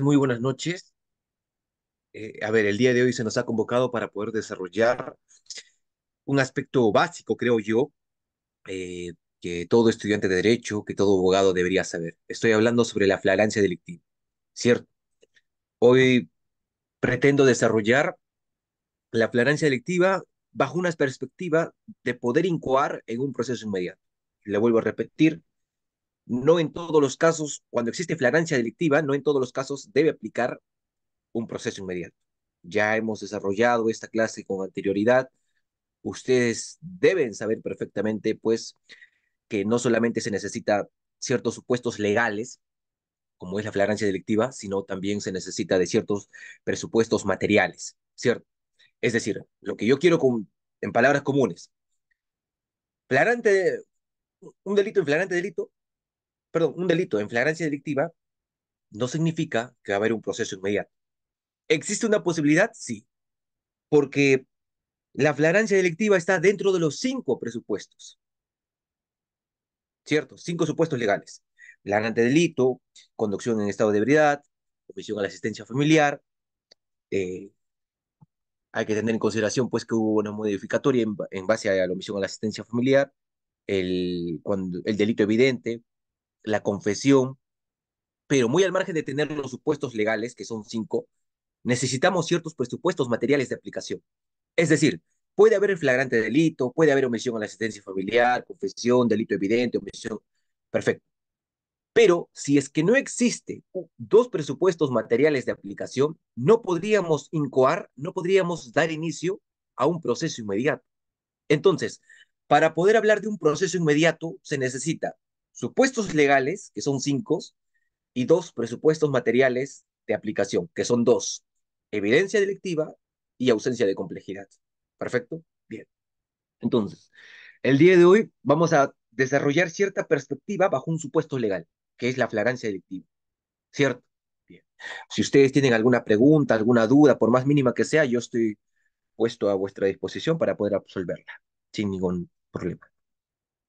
muy buenas noches. Eh, a ver, el día de hoy se nos ha convocado para poder desarrollar un aspecto básico, creo yo, eh, que todo estudiante de derecho, que todo abogado debería saber. Estoy hablando sobre la flagrancia delictiva, ¿cierto? Hoy pretendo desarrollar la flagrancia delictiva bajo una perspectiva de poder incoar en un proceso inmediato. Le vuelvo a repetir, no en todos los casos, cuando existe flagrancia delictiva, no en todos los casos debe aplicar un proceso inmediato. Ya hemos desarrollado esta clase con anterioridad. Ustedes deben saber perfectamente, pues, que no solamente se necesita ciertos supuestos legales, como es la flagrancia delictiva, sino también se necesita de ciertos presupuestos materiales, ¿cierto? Es decir, lo que yo quiero con, en palabras comunes, flagrante, un delito flagrante delito perdón, un delito en flagrancia delictiva no significa que va a haber un proceso inmediato. ¿Existe una posibilidad? Sí, porque la flagrancia delictiva está dentro de los cinco presupuestos. ¿Cierto? Cinco supuestos legales. Flagrante delito, conducción en estado de ebriedad, omisión a la asistencia familiar. Eh, hay que tener en consideración pues que hubo una modificatoria en, base a la omisión a la asistencia familiar, el, el delito evidente, la confesión, pero muy al margen de tener los supuestos legales, que son cinco, necesitamos ciertos presupuestos materiales de aplicación. Es decir, puede haber el flagrante delito, puede haber omisión a la asistencia familiar, confesión, delito evidente, omisión. Perfecto. Pero si es que no existe dos presupuestos materiales de aplicación, no podríamos incoar, no podríamos dar inicio a un proceso inmediato. Entonces, para poder hablar de un proceso inmediato, se necesita supuestos legales, que son cinco, y dos presupuestos materiales de aplicación, que son dos, evidencia delictiva y ausencia de complejidad. ¿Perfecto? Bien. Entonces, el día de hoy vamos a desarrollar cierta perspectiva bajo un supuesto legal, que es la flagrancia delictiva. ¿Cierto? Bien. Si ustedes tienen alguna pregunta, alguna duda, por más mínima que sea, yo estoy puesto a vuestra disposición para poder absolverla, sin ningún problema.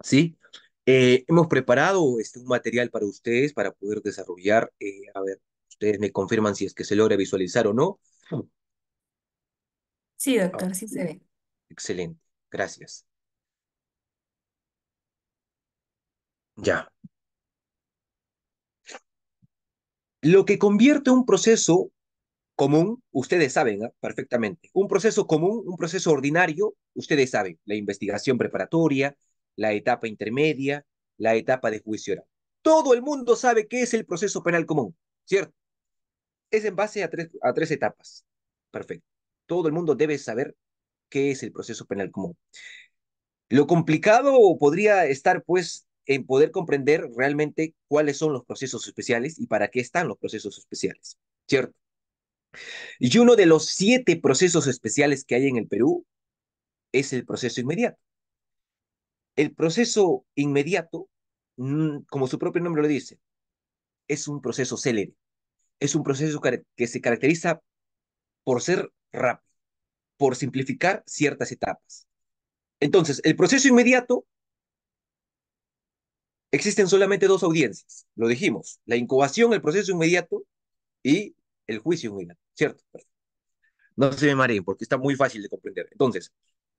¿Sí? Eh, hemos preparado este, un material para ustedes para poder desarrollar, eh, a ver, ustedes me confirman si es que se logra visualizar o no. Hmm. Sí, ah, doctor, sí se ve. Excelente, gracias. Ya. Lo que convierte un proceso común, ustedes saben ¿ah? perfectamente, un proceso común, un proceso ordinario, ustedes saben, la investigación preparatoria, la etapa intermedia, la etapa de juicio oral. Todo el mundo sabe qué es el proceso penal común, ¿cierto? Es en base a tres, a tres etapas. Perfecto. Todo el mundo debe saber qué es el proceso penal común. Lo complicado podría estar, pues, en poder comprender realmente cuáles son los procesos especiales y para qué están los procesos especiales, ¿cierto? Y uno de los siete procesos especiales que hay en el Perú es el proceso inmediato. El proceso inmediato, mm, como su propio nombre lo dice, es un proceso célebre, es un proceso que se caracteriza por ser rápido, por simplificar ciertas etapas. Entonces, el proceso inmediato, existen solamente dos audiencias, lo dijimos, la incubación, el proceso inmediato y el juicio inmediato, ¿cierto? No se me mareen porque está muy fácil de comprender. Entonces,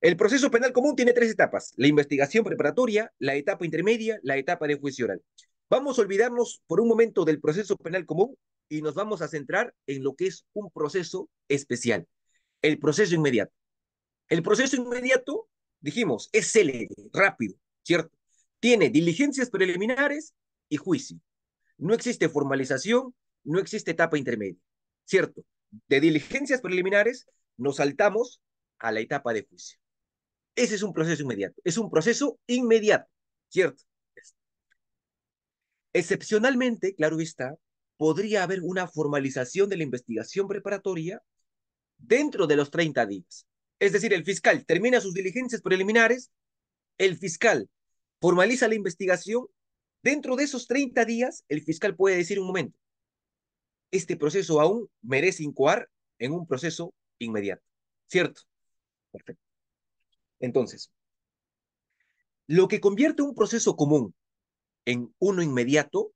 el proceso penal común tiene tres etapas, la investigación preparatoria, la etapa intermedia, la etapa de juicio oral. Vamos a olvidarnos por un momento del proceso penal común y nos vamos a centrar en lo que es un proceso especial, el proceso inmediato. El proceso inmediato, dijimos, es célebre, rápido, ¿cierto? Tiene diligencias preliminares y juicio. No existe formalización, no existe etapa intermedia, ¿cierto? De diligencias preliminares nos saltamos a la etapa de juicio. Ese es un proceso inmediato, es un proceso inmediato, ¿cierto? Excepcionalmente, claro está, podría haber una formalización de la investigación preparatoria dentro de los 30 días. Es decir, el fiscal termina sus diligencias preliminares, el fiscal formaliza la investigación, dentro de esos 30 días el fiscal puede decir un momento, este proceso aún merece incoar en un proceso inmediato, ¿cierto? Perfecto. Entonces, lo que convierte un proceso común en uno inmediato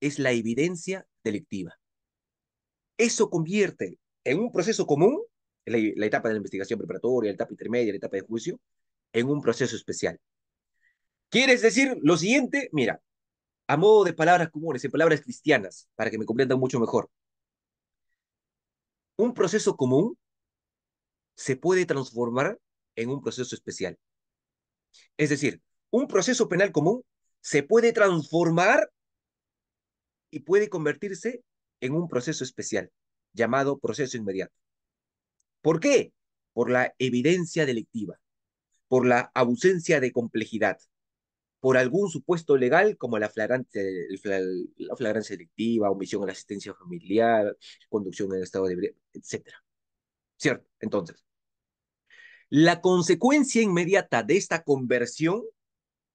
es la evidencia delictiva. Eso convierte en un proceso común, la, etapa de la investigación preparatoria, la etapa intermedia, la etapa de juicio, en un proceso especial. ¿Quieres decir lo siguiente? Mira, a modo de palabras comunes, en palabras cristianas, para que me comprendan mucho mejor. Un proceso común se puede transformar en un proceso especial. Es decir, un proceso penal común se puede transformar y puede convertirse en un proceso especial, llamado proceso inmediato. ¿Por qué? Por la evidencia delictiva, por la ausencia de complejidad, por algún supuesto legal como la flagrancia, la flagrancia delictiva, omisión a la asistencia familiar, conducción en estado de ebriedad, etc. ¿Cierto? Entonces, la consecuencia inmediata de esta conversión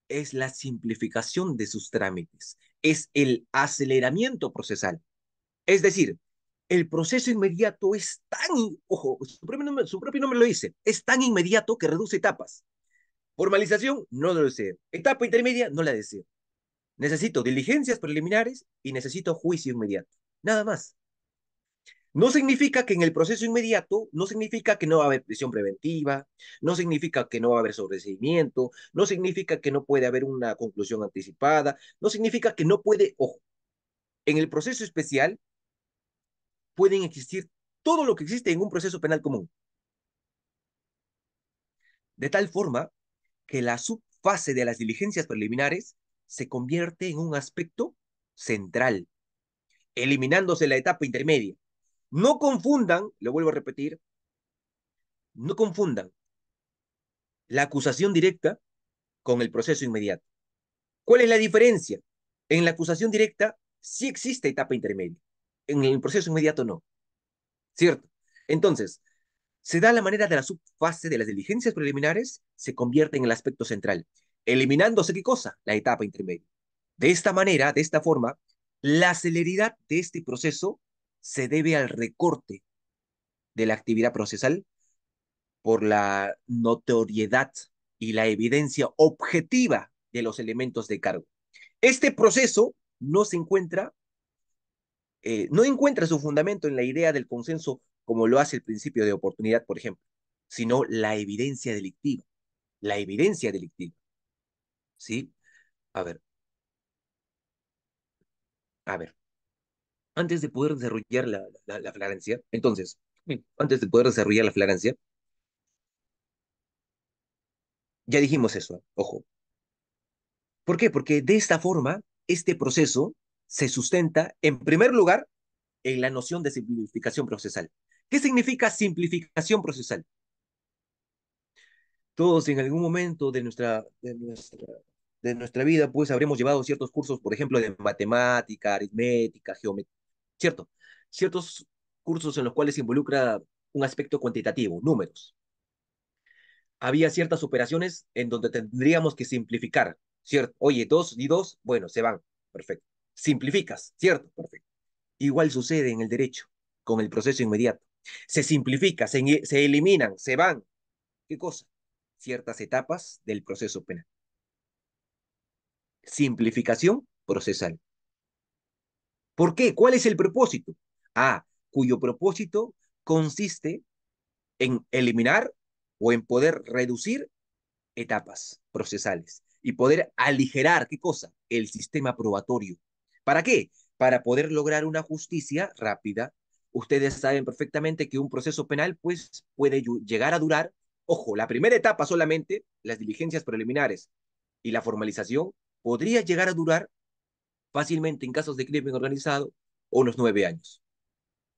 es la simplificación de sus trámites, es el aceleramiento procesal. Es decir, el proceso inmediato es tan, ojo, su propio, nombre, lo dice, es tan inmediato que reduce etapas. Formalización, no lo deseo. Etapa intermedia, no la deseo. Necesito diligencias preliminares y necesito juicio inmediato. Nada más. No significa que en el proceso inmediato, no significa que no va a haber prisión preventiva, no significa que no va a haber sobreseimiento, no significa que no puede haber una conclusión anticipada, no significa que no puede, ojo, en el proceso especial pueden existir todo lo que existe en un proceso penal común. De tal forma que la subfase de las diligencias preliminares se convierte en un aspecto central, eliminándose la etapa intermedia no confundan, lo vuelvo a repetir, no confundan la acusación directa con el proceso inmediato. ¿Cuál es la diferencia? En la acusación directa sí existe etapa intermedia, en el proceso inmediato no. ¿Cierto? Entonces, se da la manera de la subfase de las diligencias preliminares, se convierte en el aspecto central, eliminándose qué cosa? La etapa intermedia. De esta manera, de esta forma, la celeridad de este proceso se debe al recorte de la actividad procesal por la notoriedad y la evidencia objetiva de los elementos de cargo. Este proceso no se encuentra, eh, no encuentra su fundamento en la idea del consenso como lo hace el principio de oportunidad, por ejemplo, sino la evidencia delictiva. La evidencia delictiva. ¿Sí? A ver. A ver antes de poder desarrollar la, la, flagrancia, entonces, mm. antes de poder desarrollar la flagrancia, ya dijimos eso, ojo. ¿Por qué? Porque de esta forma, este proceso se sustenta, en primer lugar, en la noción de simplificación procesal. ¿Qué significa simplificación procesal? Todos en algún momento de nuestra, de nuestra, de nuestra vida, pues habremos llevado ciertos cursos, por ejemplo, de matemática, aritmética, geometría, ¿cierto? Ciertos cursos en los cuales se involucra un aspecto cuantitativo, números. Había ciertas operaciones en donde tendríamos que simplificar, ¿cierto? Oye, dos y dos, bueno, se van, perfecto. Simplificas, ¿cierto? Perfecto. Igual sucede en el derecho, con el proceso inmediato. Se simplifica, se, se eliminan, se van. ¿Qué cosa? Ciertas etapas del proceso penal. Simplificación procesal. ¿Por qué? ¿Cuál es el propósito? Ah, cuyo propósito consiste en eliminar o en poder reducir etapas procesales y poder aligerar, ¿qué cosa? El sistema probatorio. ¿Para qué? Para poder lograr una justicia rápida. Ustedes saben perfectamente que un proceso penal pues puede llegar a durar, ojo, la primera etapa solamente, las diligencias preliminares y la formalización, podría llegar a durar fácilmente en casos de crimen organizado unos nueve años.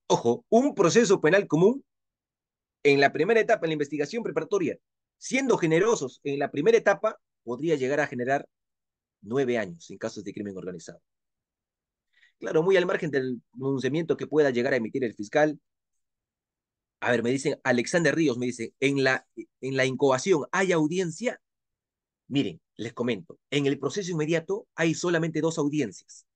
Ojo, un proceso penal común en la primera etapa, en la investigación preparatoria, siendo generosos en la primera etapa, podría llegar a generar nueve años en casos de crimen organizado. Claro, muy al margen del pronunciamiento que pueda llegar a emitir el fiscal. A ver, me dicen, Alexander Ríos me dice, en la, en la hay audiencia. Miren, les comento, en el proceso inmediato hay solamente dos audiencias.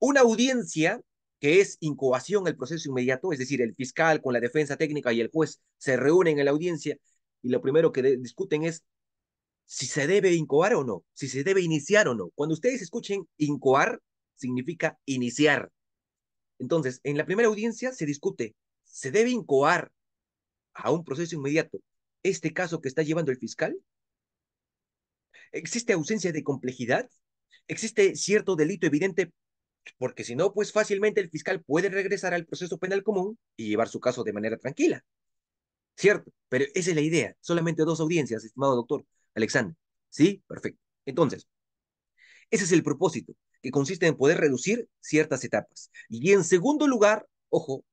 Una audiencia que es incoación el proceso inmediato, es decir, el fiscal con la defensa técnica y el juez se reúnen en la audiencia y lo primero que discuten es si se debe incoar o no, si se debe iniciar o no. Cuando ustedes escuchen incoar, significa iniciar. Entonces, en la primera audiencia se discute, ¿se debe incoar a un proceso inmediato este caso que está llevando el fiscal? ¿Existe ausencia de complejidad? ¿Existe cierto delito evidente? Porque si no, pues fácilmente el fiscal puede regresar al proceso penal común y llevar su caso de manera tranquila. ¿Cierto? Pero esa es la idea. Solamente dos audiencias, estimado doctor Alexander. ¿Sí? Perfecto. Entonces, ese es el propósito, que consiste en poder reducir ciertas etapas. Y en segundo lugar, ojo,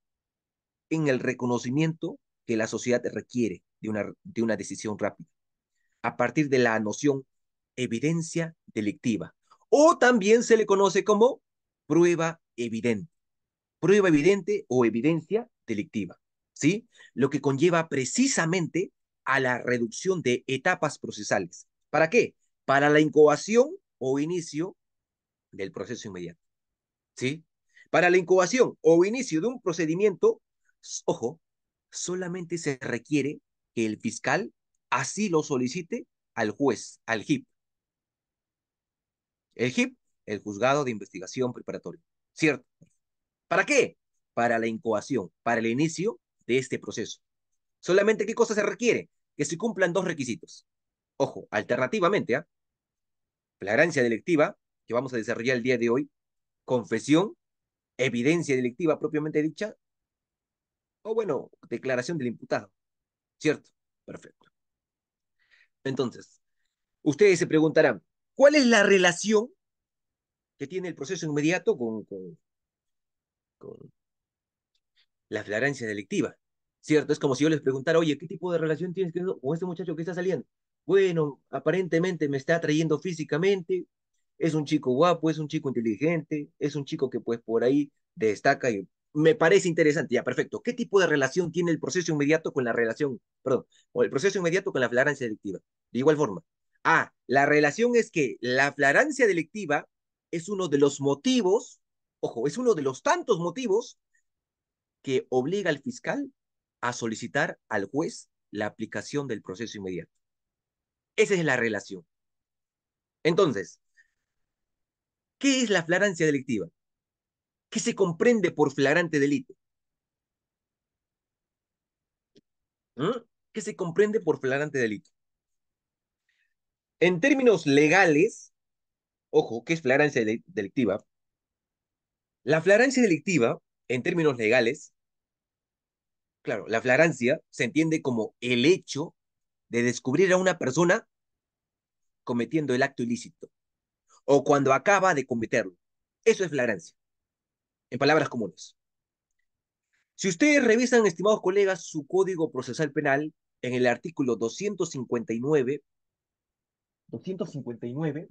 en el reconocimiento que la sociedad requiere de una, de una decisión rápida, a partir de la noción evidencia delictiva. O también se le conoce como prueba evidente. Prueba evidente o evidencia delictiva. ¿Sí? Lo que conlleva precisamente a la reducción de etapas procesales. ¿Para qué? Para la incubación o inicio del proceso inmediato. ¿Sí? Para la incubación o inicio de un procedimiento, ojo, solamente se requiere que el fiscal así lo solicite al juez, al JIP. El JIP, el Juzgado de Investigación Preparatoria. ¿Cierto? ¿Para qué? Para la incoación, para el inicio de este proceso. Solamente, ¿qué cosa se requiere? Que se cumplan dos requisitos. Ojo, alternativamente, ¿ah? Flagrancia delictiva, que vamos a desarrollar el día de hoy, confesión, evidencia delictiva propiamente dicha, o bueno, declaración del imputado. ¿Cierto? Perfecto. Entonces, ustedes se preguntarán, ¿Cuál es la relación que tiene el proceso inmediato con, la flagrancia delictiva? ¿Cierto? Es como si yo les preguntara, oye, ¿qué tipo de relación tienes con este muchacho que está saliendo? Bueno, aparentemente me está atrayendo físicamente, es un chico guapo, es un chico inteligente, es un chico que pues por ahí destaca y me parece interesante. Ya, perfecto. ¿Qué tipo de relación tiene el proceso inmediato con la relación, perdón, o el proceso inmediato con la flagrancia delictiva? De igual forma, Ah, la relación es que la flagrancia delictiva es uno de los motivos, ojo, es uno de los tantos motivos que obliga al fiscal a solicitar al juez la aplicación del proceso inmediato. Esa es la relación. Entonces, ¿qué es la flagrancia delictiva? ¿Qué se comprende por flagrante delito? ¿Mm? ¿Qué se comprende por flagrante delito? En términos legales, ojo, ¿qué es flagrancia delictiva? La flagrancia delictiva, en términos legales, claro, la flagrancia se entiende como el hecho de descubrir a una persona cometiendo el acto ilícito o cuando acaba de cometerlo. Eso es flagrancia, en palabras comunes. Si ustedes revisan, estimados colegas, su código procesal penal en el artículo 259, 259,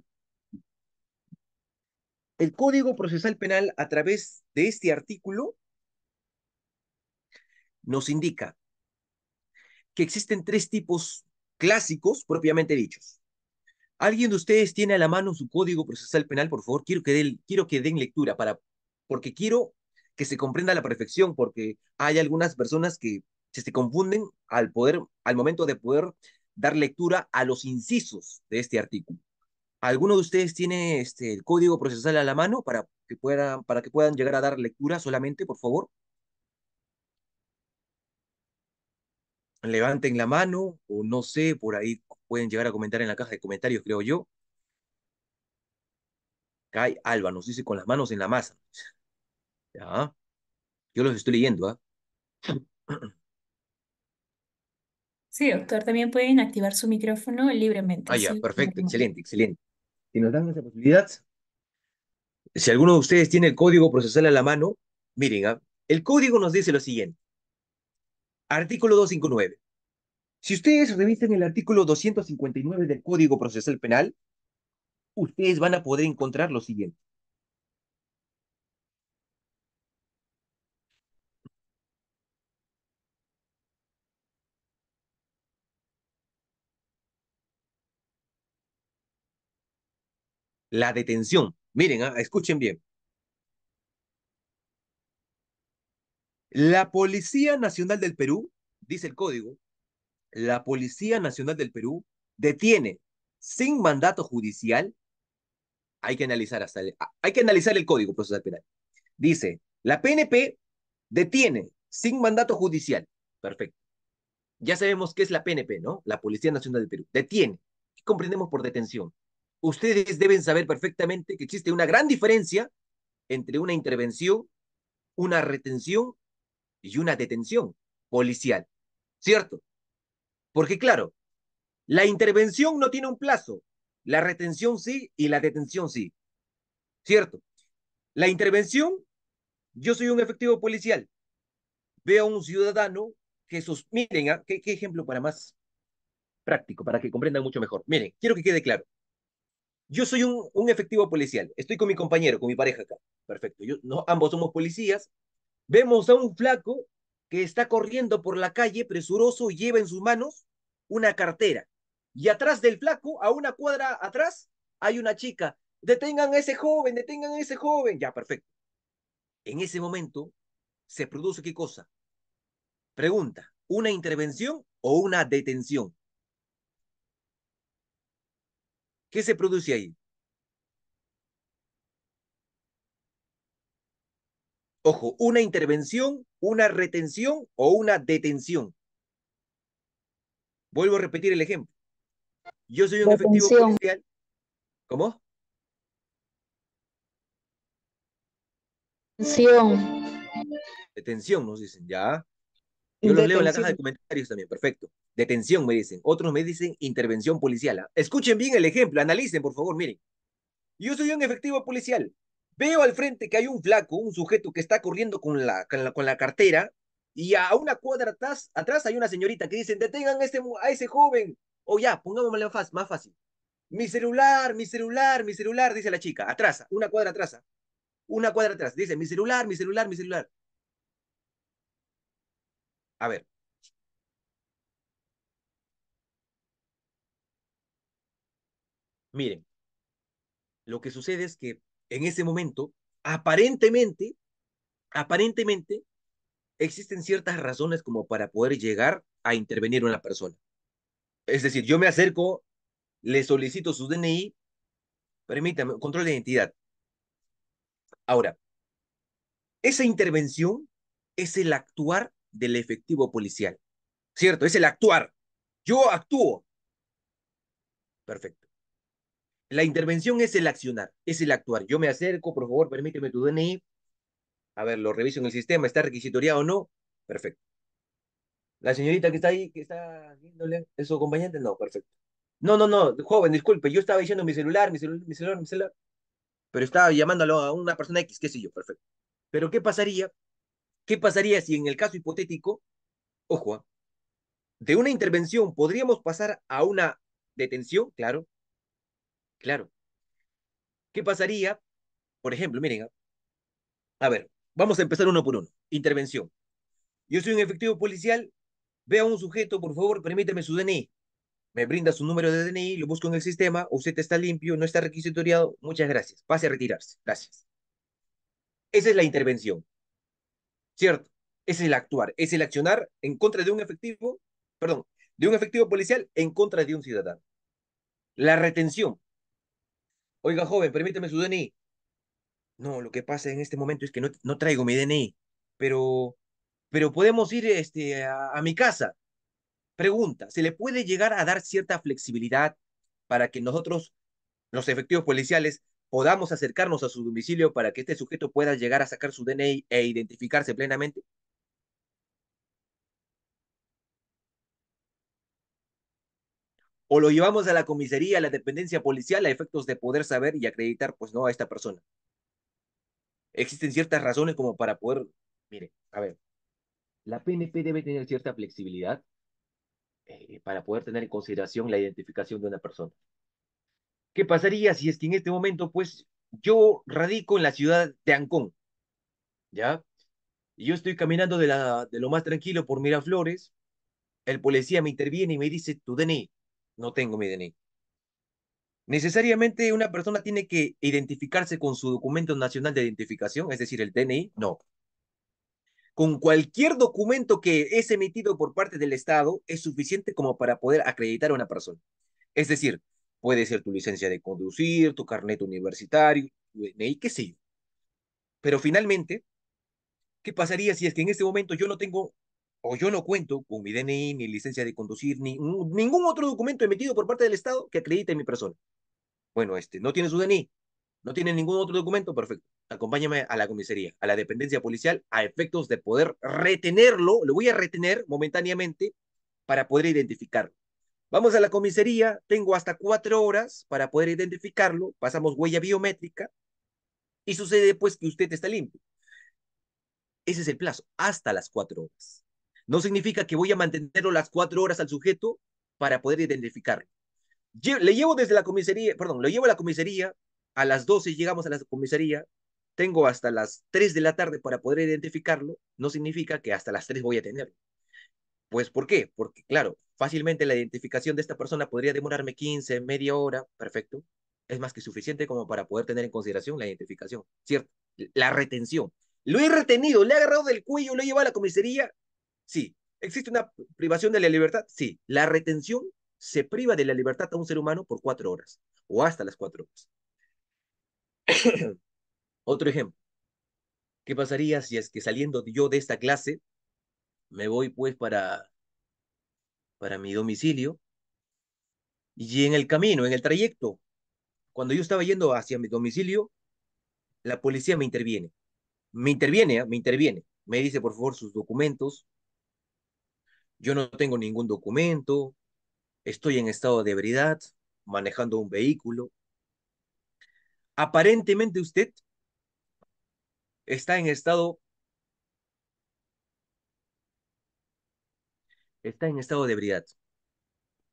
el Código Procesal Penal a través de este artículo nos indica que existen tres tipos clásicos propiamente dichos. ¿Alguien de ustedes tiene a la mano su Código Procesal Penal? Por favor, quiero que, den, quiero que den lectura para, porque quiero que se comprenda a la perfección, porque hay algunas personas que se, confunden al poder, al momento de poder dar lectura a los incisos de este artículo. ¿Alguno de ustedes tiene este, el código procesal a la mano para que, puedan, para que puedan llegar a dar lectura solamente, por favor? Levanten la mano o no sé, por ahí pueden llegar a comentar en la caja de comentarios, creo yo. Kai Alba nos dice con las manos en la masa. Ya. Yo los estoy leyendo, ¿ah? Sí, doctor, también pueden activar su micrófono libremente. Ah, ya, perfecto, excelente, excelente. Si nos dan esa posibilidad, si alguno de ustedes tiene el código procesal a la mano, miren, ah, el código nos dice lo siguiente. Artículo 259. Si ustedes revisan el artículo 259 del Código Procesal Penal, ustedes van a poder encontrar lo siguiente. la detención. Miren, ah, escuchen bien. La Policía Nacional del Perú, dice el código, la Policía Nacional del Perú detiene sin mandato judicial, hay que analizar hasta ah, hay que analizar el código procesal penal. Dice, la PNP detiene sin mandato judicial. Perfecto. Ya sabemos qué es la PNP, ¿no? La Policía Nacional del Perú. Detiene. ¿Qué comprendemos por detención? ustedes deben saber perfectamente que existe una gran diferencia entre una intervención, una retención y una detención policial. ¿Cierto? Porque claro, la intervención no tiene un plazo, la retención sí y la detención sí. ¿Cierto? La intervención, yo soy un efectivo policial, veo a un ciudadano que sus, miren, ¿ah? ¿qué, ejemplo para más práctico, para que comprendan mucho mejor. Miren, quiero que quede claro yo soy un, efectivo policial, estoy con mi compañero, con mi pareja acá. Perfecto, yo, no, ambos somos policías. Vemos a un flaco que está corriendo por la calle presuroso y lleva en sus manos una cartera. Y atrás del flaco, a una cuadra atrás, hay una chica. Detengan a ese joven, detengan a ese joven. Ya, perfecto. En ese momento se produce qué cosa? Pregunta, ¿una intervención o una detención? ¿Qué se produce ahí? Ojo, una intervención, una retención o una detención. Vuelvo a repetir el ejemplo. Yo soy un efectivo policial. ¿Cómo? Detención. Detención, nos dicen, ya. Yo lo leo en la caja de comentarios también, perfecto. Detención, me dicen. Otros me dicen intervención policial. Ah, escuchen bien el ejemplo, analicen, por favor, miren. Yo soy un efectivo policial. Veo al frente que hay un flaco, un sujeto que está corriendo con la, con la, cartera, y a una cuadra atrás, atrás hay una señorita que dice, detengan a este ese, joven. O ya, pongámosle más, más fácil. Mi celular, mi celular, mi celular, dice la chica. Atrasa, una cuadra atrasa. Ah. Una cuadra atrás. Dice, mi celular, mi celular, mi celular. A ver, Miren, lo que sucede es que en ese momento, aparentemente, aparentemente, existen ciertas razones como para poder llegar a intervenir una persona. Es decir, yo me acerco, le solicito su DNI, permítame, control de identidad. Ahora, esa intervención es el actuar del efectivo policial, ¿cierto? Es el actuar. Yo actúo. Perfecto. La intervención es el accionar, es el actuar. Yo me acerco, por favor, permíteme tu DNI. A ver, lo reviso en el sistema, ¿está requisitoriado o no? Perfecto. La señorita que está ahí, que está viéndole, ¿es su acompañante? No, perfecto. No, no, no, joven, disculpe, yo estaba diciendo mi celular, mi celular, mi celular, mi celular. Pero estaba llamándolo a una persona X, qué sé yo, perfecto. Pero ¿qué pasaría? ¿Qué pasaría si en el caso hipotético, ojo, ¿ah? de una intervención podríamos pasar a una detención, claro, Claro. ¿Qué pasaría? Por ejemplo, miren, ah, a ver, vamos a empezar uno por uno. Intervención. Yo soy un efectivo policial, veo a un sujeto, por favor, permítame su DNI. Me brinda su número de DNI, lo busco en el sistema, usted está limpio, no está requisitoriado, muchas gracias, pase a retirarse, gracias. Esa es la intervención, ¿cierto? Es el actuar, es el accionar en contra de un efectivo, perdón, de un efectivo policial en contra de un ciudadano. La retención, Oiga, joven, permítame su DNI. No, lo que pasa en este momento es que no, traigo mi DNI, pero, pero podemos ir este, a, a mi casa. Pregunta, ¿se le puede llegar a dar cierta flexibilidad para que nosotros, los efectivos policiales, podamos acercarnos a su domicilio para que este sujeto pueda llegar a sacar su DNI e identificarse plenamente? o lo llevamos a la comisaría, a la dependencia policial, a efectos de poder saber y acreditar, pues no, a esta persona. Existen ciertas razones como para poder, mire, a ver, la PNP debe tener cierta flexibilidad eh, para poder tener en consideración la identificación de una persona. ¿Qué pasaría si es que en este momento, pues, yo radico en la ciudad de Ancón, ¿ya? Y yo estoy caminando de, la, de lo más tranquilo por Miraflores, el policía me interviene y me dice, tu DNI, e, no tengo mi DNI. ¿Necesariamente una persona tiene que identificarse con su documento nacional de identificación, es decir, el DNI? No. Con cualquier documento que es emitido por parte del Estado es suficiente como para poder acreditar a una persona. Es decir, puede ser tu licencia de conducir, tu carnet universitario, tu DNI, qué sé yo. Pero finalmente, ¿qué pasaría si es que en este momento yo no tengo o yo no cuento con mi DNI, mi licencia de conducir, ni ningún otro documento emitido por parte del Estado que acredite mi persona. Bueno, este, no tiene su DNI, no tiene ningún otro documento, perfecto. Acompáñame a la comisaría, a la dependencia policial, a efectos de poder retenerlo, lo voy a retener momentáneamente para poder identificarlo. Vamos a la comisaría, tengo hasta cuatro horas para poder identificarlo, pasamos huella biométrica y sucede pues que usted está limpio. Ese es el plazo, hasta las cuatro horas. No significa que voy a mantenerlo las cuatro horas al sujeto para poder identificarlo. Le llevo desde la comisaría, perdón, lo llevo a la comisaría, a las 12 llegamos a la comisaría, tengo hasta las tres de la tarde para poder identificarlo, no significa que hasta las tres voy a tenerlo. Pues ¿por qué? Porque claro, fácilmente la identificación de esta persona podría demorarme 15, media hora, perfecto. Es más que suficiente como para poder tener en consideración la identificación, ¿cierto? La retención. Lo he retenido, le he agarrado del cuello, lo he llevado a la comisaría Sí. ¿Existe una privación de la libertad? Sí. La retención se priva de la libertad a un ser humano por cuatro horas o hasta las cuatro horas. Otro ejemplo. ¿Qué pasaría si es que saliendo yo de esta clase me voy pues para para mi domicilio y en el camino, en el trayecto, cuando yo estaba yendo hacia mi domicilio, la policía me interviene. Me interviene, ah, me interviene. Me dice, por favor, sus documentos, yo no tengo ningún documento, estoy en estado de ebriedad, manejando un vehículo. Aparentemente usted está en estado está en estado de ebriedad.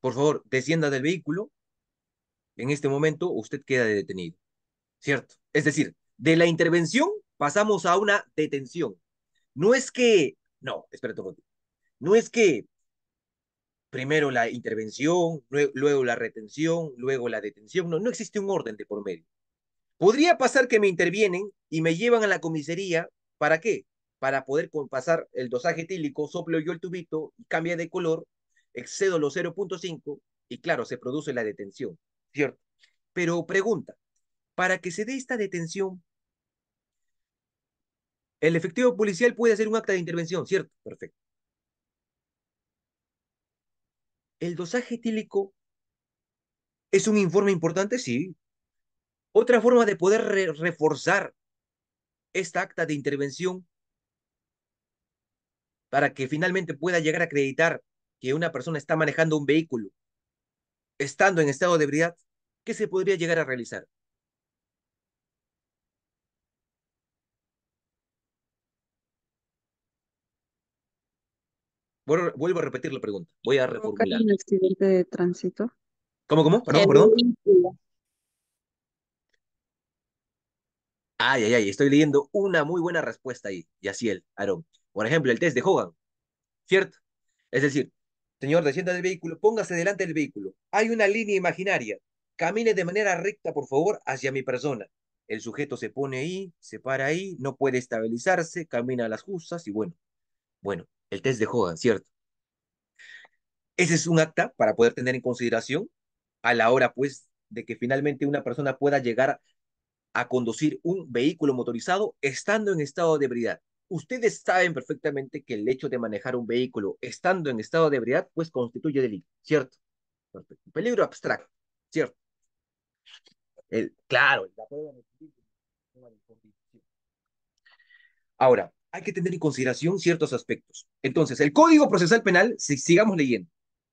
Por favor, descienda del vehículo. En este momento usted queda detenido. ¿Cierto? Es decir, de la intervención pasamos a una detención. No es que, no, espérate un no es que primero la intervención, luego la retención, luego la detención. No, no existe un orden de por medio. Podría pasar que me intervienen y me llevan a la comisaría. ¿Para qué? Para poder pasar el dosaje etílico, soplo yo el tubito, cambia de color, excedo los 0.5 y claro, se produce la detención, ¿cierto? Pero pregunta, para que se dé esta detención, el efectivo policial puede hacer un acta de intervención, ¿cierto? Perfecto. ¿El dosaje etílico es un informe importante? Sí. Otra forma de poder reforzar esta acta de intervención para que finalmente pueda llegar a acreditar que una persona está manejando un vehículo estando en estado de ebriedad, ¿qué se podría llegar a realizar? Vuelvo, a repetir la pregunta. Voy a reformular. un accidente de tránsito? ¿Cómo, cómo? Perdón, perdón. Ay, ay, ay, estoy leyendo una muy buena respuesta ahí, Yaciel, Aarón. Por ejemplo, el test de Hogan, ¿cierto? Es decir, señor, descienda del vehículo, póngase delante del vehículo. Hay una línea imaginaria. Camine de manera recta, por favor, hacia mi persona. El sujeto se pone ahí, se para ahí, no puede estabilizarse, camina a las justas y bueno. Bueno, el test de Joda, ¿cierto? Ese es un acta para poder tener en consideración a la hora, pues, de que finalmente una persona pueda llegar a conducir un vehículo motorizado estando en estado de ebriedad. Ustedes saben perfectamente que el hecho de manejar un vehículo estando en estado de ebriedad, pues, constituye delito, ¿cierto? Peligro abstracto, ¿cierto? El, claro, la prueba de... Ahora, hay que tener en consideración ciertos aspectos. Entonces, el Código Procesal Penal, si sigamos leyendo,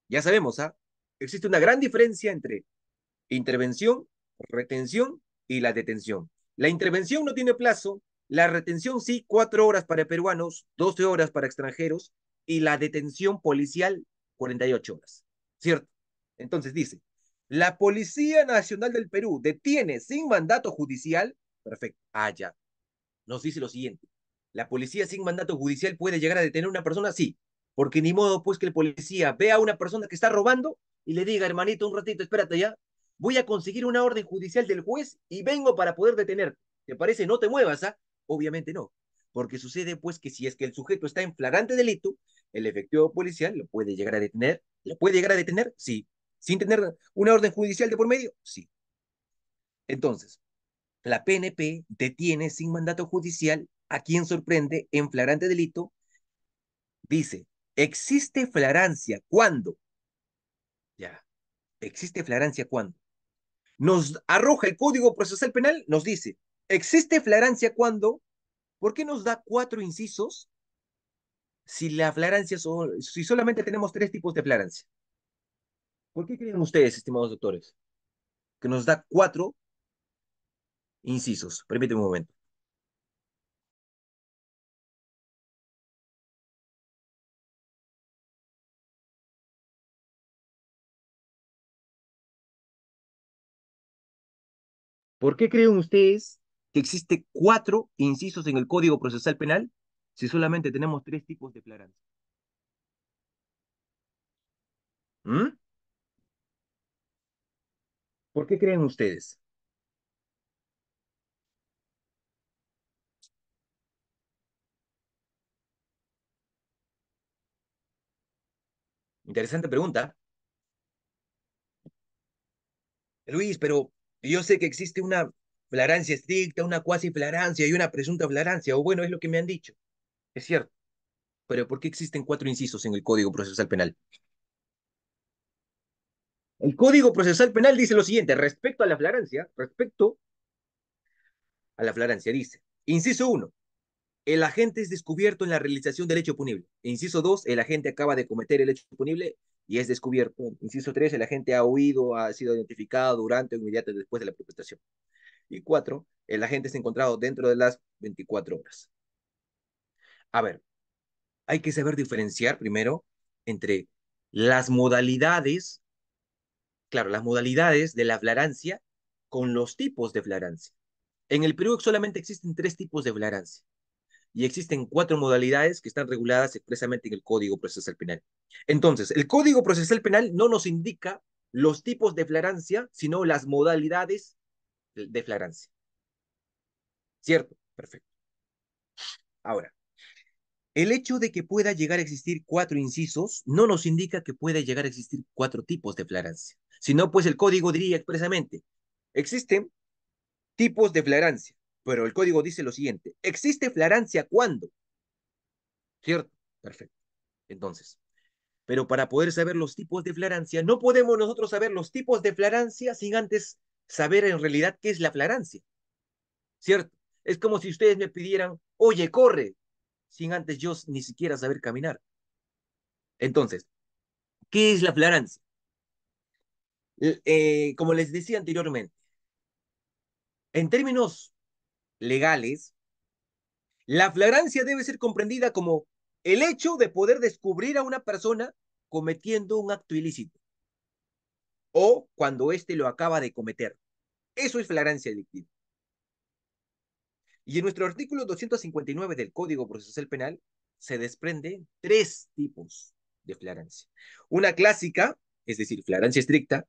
ya sabemos, ¿ah? existe una gran diferencia entre intervención, retención y la detención. La intervención no tiene plazo, la retención sí, cuatro horas para peruanos, doce horas para extranjeros y la detención policial, 48 horas. ¿Cierto? Entonces dice, la Policía Nacional del Perú detiene sin mandato judicial, perfecto, allá, ah, nos dice lo siguiente, ¿La policía sin mandato judicial puede llegar a detener a una persona? Sí, porque ni modo pues que el policía vea a una persona que está robando y le diga, hermanito, un ratito, espérate ya, voy a conseguir una orden judicial del juez y vengo para poder detener. ¿Te parece? No te muevas, ¿ah? Obviamente no, porque sucede pues que si es que el sujeto está en flagrante delito, el efectivo policial lo puede llegar a detener, lo puede llegar a detener, sí, sin tener una orden judicial de por medio, sí. Entonces, la PNP detiene sin mandato judicial a quien sorprende en flagrante delito, dice, existe flagrancia cuando, ya, existe flagrancia cuando, nos arroja el Código Procesal Penal, nos dice, existe flagrancia cuando, ¿por qué nos da cuatro incisos si la flagrancia, si solamente tenemos tres tipos de flagrancia? ¿Por qué creen ustedes, estimados doctores, que nos da cuatro incisos? Permíteme un momento. ¿Por qué creen ustedes que existe cuatro incisos en el Código Procesal Penal si solamente tenemos tres tipos de declarancia? ¿Mm? ¿Por qué creen ustedes? Interesante pregunta. Luis, pero yo sé que existe una flarancia estricta, una cuasi flarancia y una presunta flarancia. o bueno, es lo que me han dicho. Es cierto. Pero ¿por qué existen cuatro incisos en el Código Procesal Penal? El Código Procesal Penal dice lo siguiente, respecto a la flarancia, respecto a la flarancia, dice, inciso 1, el agente es descubierto en la realización del hecho punible. Inciso 2, el agente acaba de cometer el hecho punible y es descubierto. Inciso 3, el agente ha huido, ha sido identificado durante o inmediatamente después de la perpetración. Y 4, el agente se ha encontrado dentro de las 24 horas. A ver, hay que saber diferenciar primero entre las modalidades, claro, las modalidades de la flarancia con los tipos de flarancia. En el Perú solamente existen tres tipos de flarancia y existen cuatro modalidades que están reguladas expresamente en el Código Procesal Penal. Entonces, el Código Procesal Penal no nos indica los tipos de flagrancia, sino las modalidades de flagrancia. ¿Cierto? Perfecto. Ahora, el hecho de que pueda llegar a existir cuatro incisos no nos indica que pueda llegar a existir cuatro tipos de flagrancia, sino pues el código diría expresamente, existen tipos de flagrancia, pero el código dice lo siguiente, existe flarancia? cuando. ¿Cierto? Perfecto. Entonces, pero para poder saber los tipos de flarancia, no podemos nosotros saber los tipos de flarancia sin antes saber en realidad qué es la flarancia. ¿Cierto? Es como si ustedes me pidieran, oye, corre, sin antes yo ni siquiera saber caminar. Entonces, ¿qué es la flarancia? Eh, como les decía anteriormente, en términos legales, la flagrancia debe ser comprendida como el hecho de poder descubrir a una persona cometiendo un acto ilícito o cuando éste lo acaba de cometer. Eso es flagrancia delictiva. Y en nuestro artículo 259 del Código Procesal Penal se desprende tres tipos de flagrancia. Una clásica, es decir, flagrancia estricta,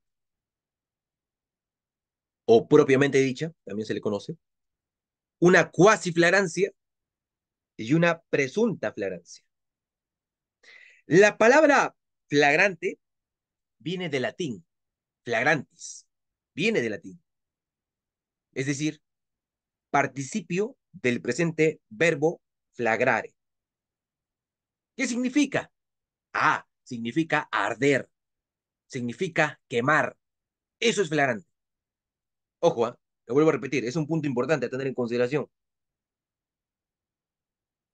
o propiamente dicha, también se le conoce, una cuasi flagrancia y una presunta flagrancia. La palabra flagrante viene del latín, flagrantis, viene del latín. Es decir, participio del presente verbo flagrare. ¿Qué significa? Ah, significa arder, significa quemar. Eso es flagrante. Ojo, ¿eh? Lo vuelvo a repetir, es un punto importante a tener en consideración.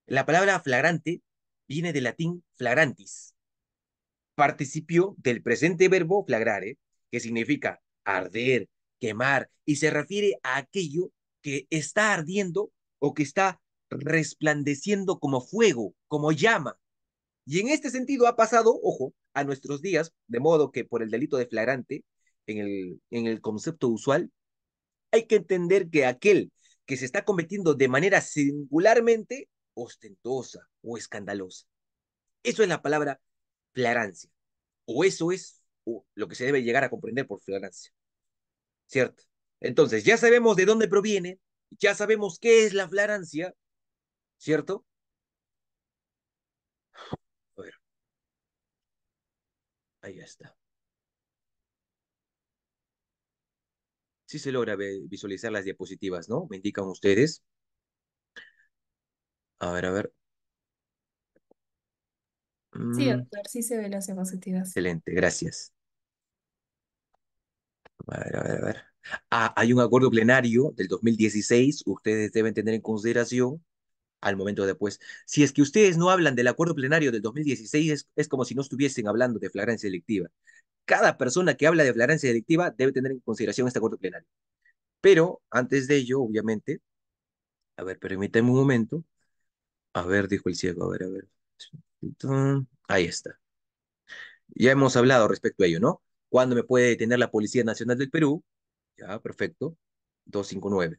La palabra flagrante viene del latín flagrantis, participio del presente verbo flagrare, ¿eh? que significa arder, quemar, y se refiere a aquello que está ardiendo o que está resplandeciendo como fuego, como llama. Y en este sentido ha pasado, ojo, a nuestros días, de modo que por el delito de flagrante, en el, en el concepto usual, hay que entender que aquel que se está cometiendo de manera singularmente ostentosa o escandalosa. Eso es la palabra flarancia, o eso es lo que se debe llegar a comprender por flarancia, ¿Cierto? Entonces, ya sabemos de dónde proviene, ya sabemos qué es la flarancia, ¿cierto? A ver. Ahí está. Sí se logra visualizar las diapositivas, ¿no? Me indican ustedes. A ver, a ver. Sí, mm. doctor, sí se ven las diapositivas. Excelente, gracias. A ver, a ver, a ver. Ah, hay un acuerdo plenario del 2016, ustedes deben tener en consideración al momento de después. Pues, si es que ustedes no hablan del acuerdo plenario del 2016, es, es como si no estuviesen hablando de flagrancia electiva cada persona que habla de flagrancia delictiva debe tener en consideración este acuerdo plenario. Pero antes de ello, obviamente, a ver, permítame un momento. A ver, dijo el ciego, a ver, a ver. Ahí está. Ya hemos hablado respecto a ello, ¿no? ¿Cuándo me puede detener la Policía Nacional del Perú? Ya, perfecto. 259.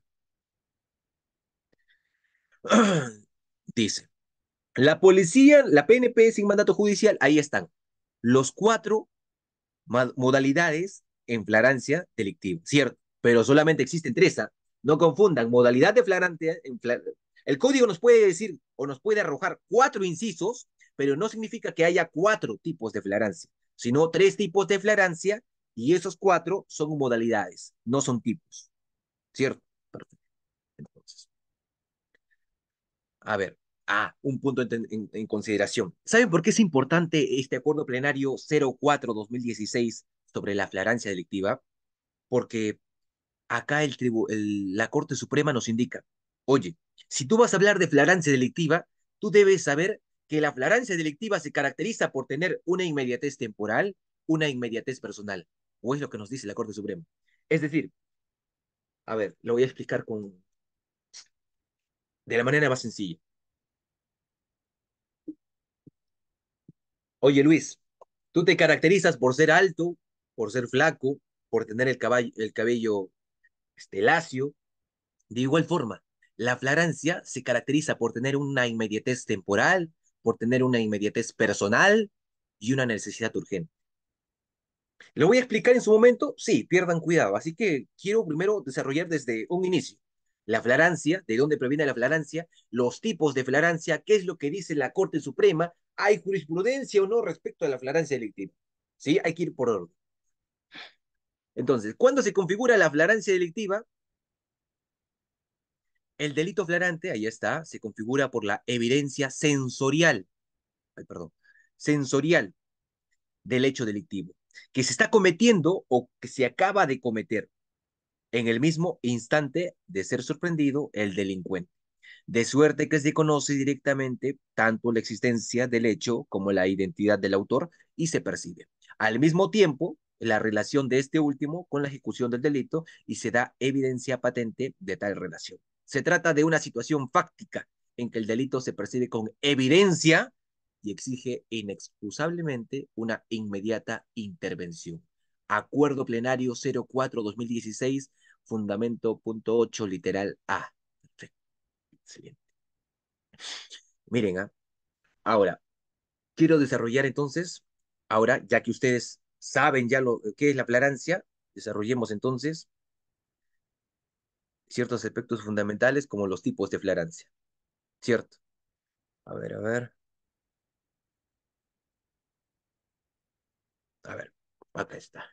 Dice, la policía, la PNP sin mandato judicial, ahí están. Los cuatro modalidades en flagrancia delictiva, ¿cierto? Pero solamente existen tres. ¿ah? No confundan, modalidad de flagrante. El código nos puede decir o nos puede arrojar cuatro incisos, pero no significa que haya cuatro tipos de flagrancia, sino tres tipos de flagrancia y esos cuatro son modalidades, no son tipos. ¿Cierto? Perfecto. Entonces. A ver. Ah, un punto en, consideración. ¿Saben por qué es importante este acuerdo plenario 04-2016 sobre la flarancia delictiva? Porque acá el la Corte Suprema nos indica, oye, si tú vas a hablar de flarancia delictiva, tú debes saber que la flarancia delictiva se caracteriza por tener una inmediatez temporal, una inmediatez personal, o es lo que nos dice la Corte Suprema. Es decir, a ver, lo voy a explicar con de la manera más sencilla. Oye Luis, tú te caracterizas por ser alto, por ser flaco, por tener el, cabello este, lacio. De igual forma, la flarancia se caracteriza por tener una inmediatez temporal, por tener una inmediatez personal y una necesidad urgente. ¿Lo voy a explicar en su momento? Sí, pierdan cuidado. Así que quiero primero desarrollar desde un inicio. La flarancia, de dónde proviene la flarancia, los tipos de flarancia, qué es lo que dice la Corte Suprema ¿Hay jurisprudencia o no respecto a la flagrancia delictiva? ¿Sí? Hay que ir por orden. Entonces, cuando se configura la flagrancia delictiva? El delito flagrante, ahí está, se configura por la evidencia sensorial, perdón, sensorial del hecho delictivo, que se está cometiendo o que se acaba de cometer en el mismo instante de ser sorprendido el delincuente de suerte que se conoce directamente tanto la existencia del hecho como la identidad del autor y se percibe. Al mismo tiempo, la relación de este último con la ejecución del delito y se da evidencia patente de tal relación. Se trata de una situación fáctica en que el delito se percibe con evidencia y exige inexcusablemente una inmediata intervención. Acuerdo Plenario 04-2016, fundamento 8, literal A. Excelente. Miren, ¿ah? ahora, quiero desarrollar entonces, ahora, ya que ustedes saben ya lo que es la flarancia desarrollemos entonces ciertos aspectos fundamentales como los tipos de flarancia. ¿Cierto? A ver, a ver. A ver, acá está.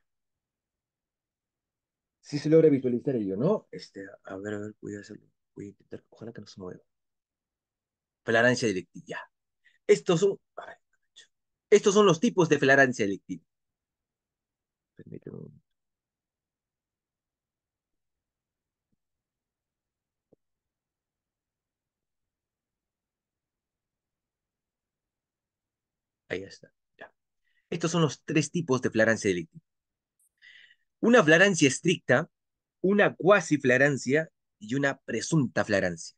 Si sí se logra visualizar ello, ¿no? Este, a ver, a ver, voy a hacerlo voy a intentar, ojalá que no se mueva. flarancia delictiva. Estos son, estos son los tipos de flarancia delictiva. Permíteme un Ahí está. Estos son los tres tipos de flarancia delictiva. Una flarancia estricta, una cuasi flarancia y una presunta flagrancia.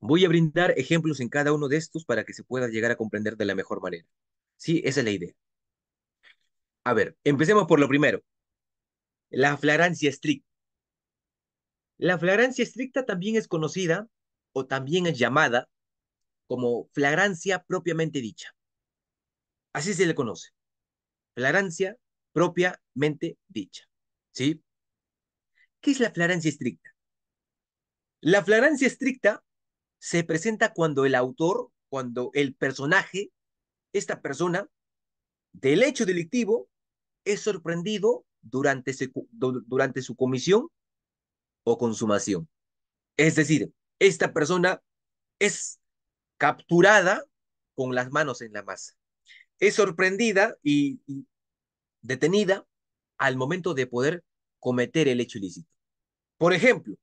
Voy a brindar ejemplos en cada uno de estos para que se pueda llegar a comprender de la mejor manera. Sí, esa es la idea. A ver, empecemos por lo primero. La flagrancia estricta. La flagrancia estricta también es conocida o también es llamada como flagrancia propiamente dicha. Así se le conoce. Flagrancia propiamente dicha. ¿Sí? ¿Qué es la flagrancia estricta? La flagrancia estricta se presenta cuando el autor, cuando el personaje, esta persona, del hecho delictivo, es sorprendido durante, durante su comisión o consumación. Es decir, esta persona es capturada con las manos en la masa. Es sorprendida y, detenida al momento de poder cometer el hecho ilícito. Por ejemplo,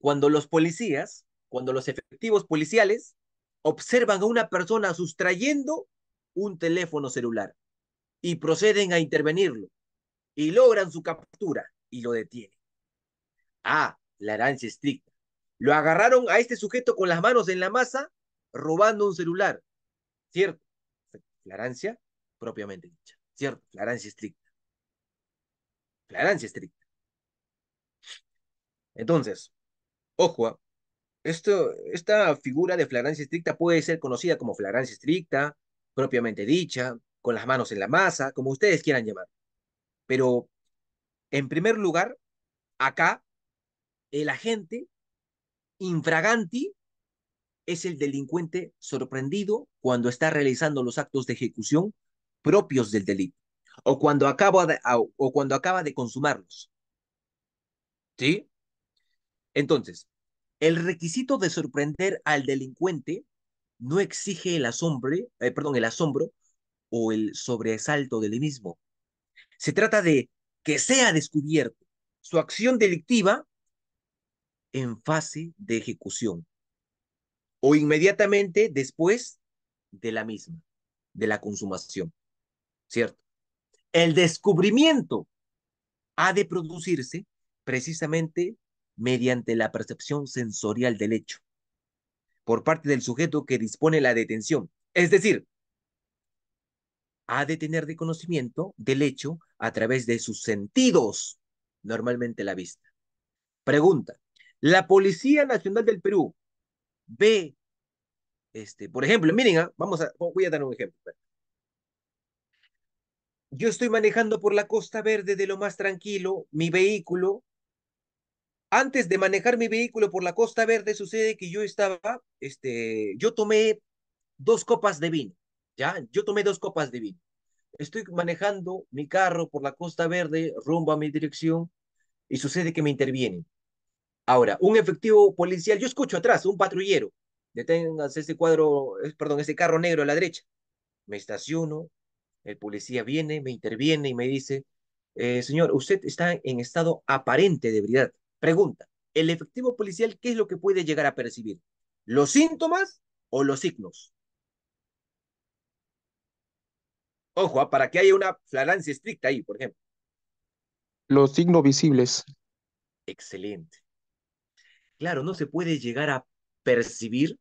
cuando los policías, cuando los efectivos policiales observan a una persona sustrayendo un teléfono celular y proceden a intervenirlo y logran su captura y lo detienen. Ah, la arancia estricta. Lo agarraron a este sujeto con las manos en la masa robando un celular. ¿Cierto? Clarancia propiamente dicha. ¿Cierto? clarancia estricta. Clarancia estricta. Entonces, Ojo, ah, esto, esta figura de flagrancia estricta puede ser conocida como flagrancia estricta, propiamente dicha, con las manos en la masa, como ustedes quieran llamar. Pero, en primer lugar, acá, el agente infraganti es el delincuente sorprendido cuando está realizando los actos de ejecución propios del delito o cuando acaba o cuando acaba de consumarlos. ¿Sí? Entonces, el requisito de sorprender al delincuente no exige el asombro, eh, el asombro o el sobresalto del mismo. Se trata de que sea descubierto su acción delictiva en fase de ejecución o inmediatamente después de la misma, de la consumación. ¿Cierto? El descubrimiento ha de producirse precisamente mediante la percepción sensorial del hecho por parte del sujeto que dispone la detención. Es decir, ha de tener reconocimiento conocimiento del hecho a través de sus sentidos, normalmente la vista. Pregunta, ¿la Policía Nacional del Perú ve, este, por ejemplo, miren, ah, vamos a, voy a dar un ejemplo. Yo estoy manejando por la Costa Verde de lo más tranquilo, mi vehículo antes de manejar mi vehículo por la Costa Verde, sucede que yo estaba, este, yo tomé dos copas de vino, ¿ya? Yo tomé dos copas de vino. Estoy manejando mi carro por la Costa Verde rumbo a mi dirección y sucede que me intervienen. Ahora, un efectivo policial, yo escucho atrás, un patrullero, deténganse ese cuadro, perdón, ese carro negro a la derecha. Me estaciono, el policía viene, me interviene y me dice, eh, señor, usted está en estado aparente de ebriedad. Pregunta, ¿el efectivo policial qué es lo que puede llegar a percibir? ¿Los síntomas o los signos? Ojo, ah, para que haya una flagrancia estricta ahí, por ejemplo. Los signos visibles. Excelente. Claro, no se puede llegar a percibir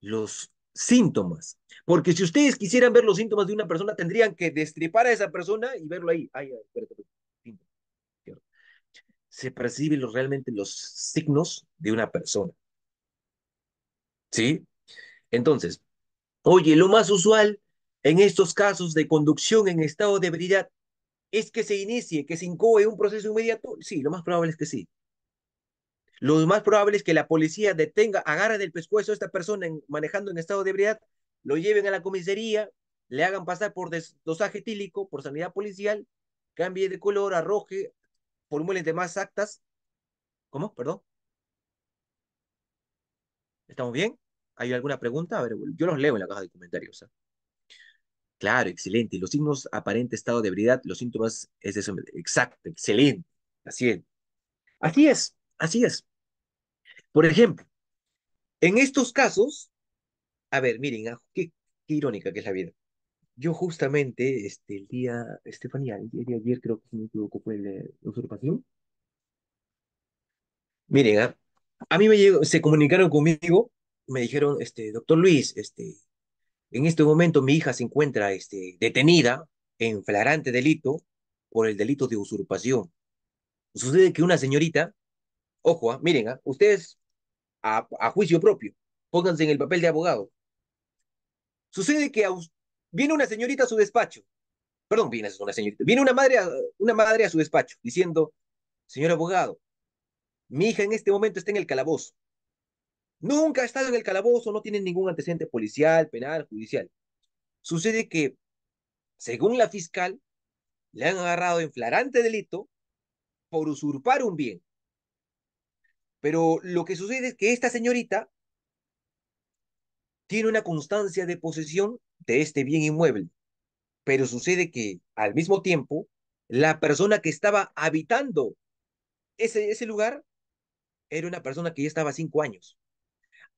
los síntomas. Porque si ustedes quisieran ver los síntomas de una persona, tendrían que destripar a esa persona y verlo ahí. ay, se perciben realmente los signos de una persona. ¿Sí? Entonces, oye, lo más usual en estos casos de conducción en estado de ebriedad es que se inicie, que se incoe un proceso inmediato. Sí, lo más probable es que sí. Lo más probable es que la policía detenga, agarre del pescuezo a esta persona manejando en estado de ebriedad, lo lleven a la comisaría, le hagan pasar por dosaje tílico, por sanidad policial, cambie de color, arroje, de más actas. ¿Cómo? Perdón. ¿Estamos bien? ¿Hay alguna pregunta? A ver, yo los leo en la caja de comentarios. ¿ah? Claro, excelente. Los signos aparente estado de ebriedad, los síntomas es eso. Exacto, excelente. Así es. Así es, así es. Por ejemplo, en estos casos, a ver, miren, ah, qué, qué irónica que es la vida yo justamente, este, el día, Estefanía, el día de ayer creo que se me equivoco fue el usurpación. Miren, ah, a mí me llegó, se comunicaron conmigo, me dijeron, este, doctor Luis, este, en este momento mi hija se encuentra, este, detenida en flagrante delito por el delito de usurpación. Sucede que una señorita, ojo, ah, miren, ah, ustedes a, a juicio propio, pónganse en el papel de abogado. Sucede que a usted Viene una señorita a su despacho. Perdón, viene una señorita. Viene una madre a, madre a su despacho diciendo, señor abogado, mi hija en este momento está en el calabozo. Nunca ha estado en el calabozo, no tiene ningún antecedente policial, penal, judicial. Sucede que, según la fiscal, le han agarrado en flagrante delito por usurpar un bien. Pero lo que sucede es que esta señorita tiene una constancia de posesión de este bien inmueble, pero sucede que al mismo tiempo la persona que estaba habitando ese, ese lugar era una persona que ya estaba cinco años.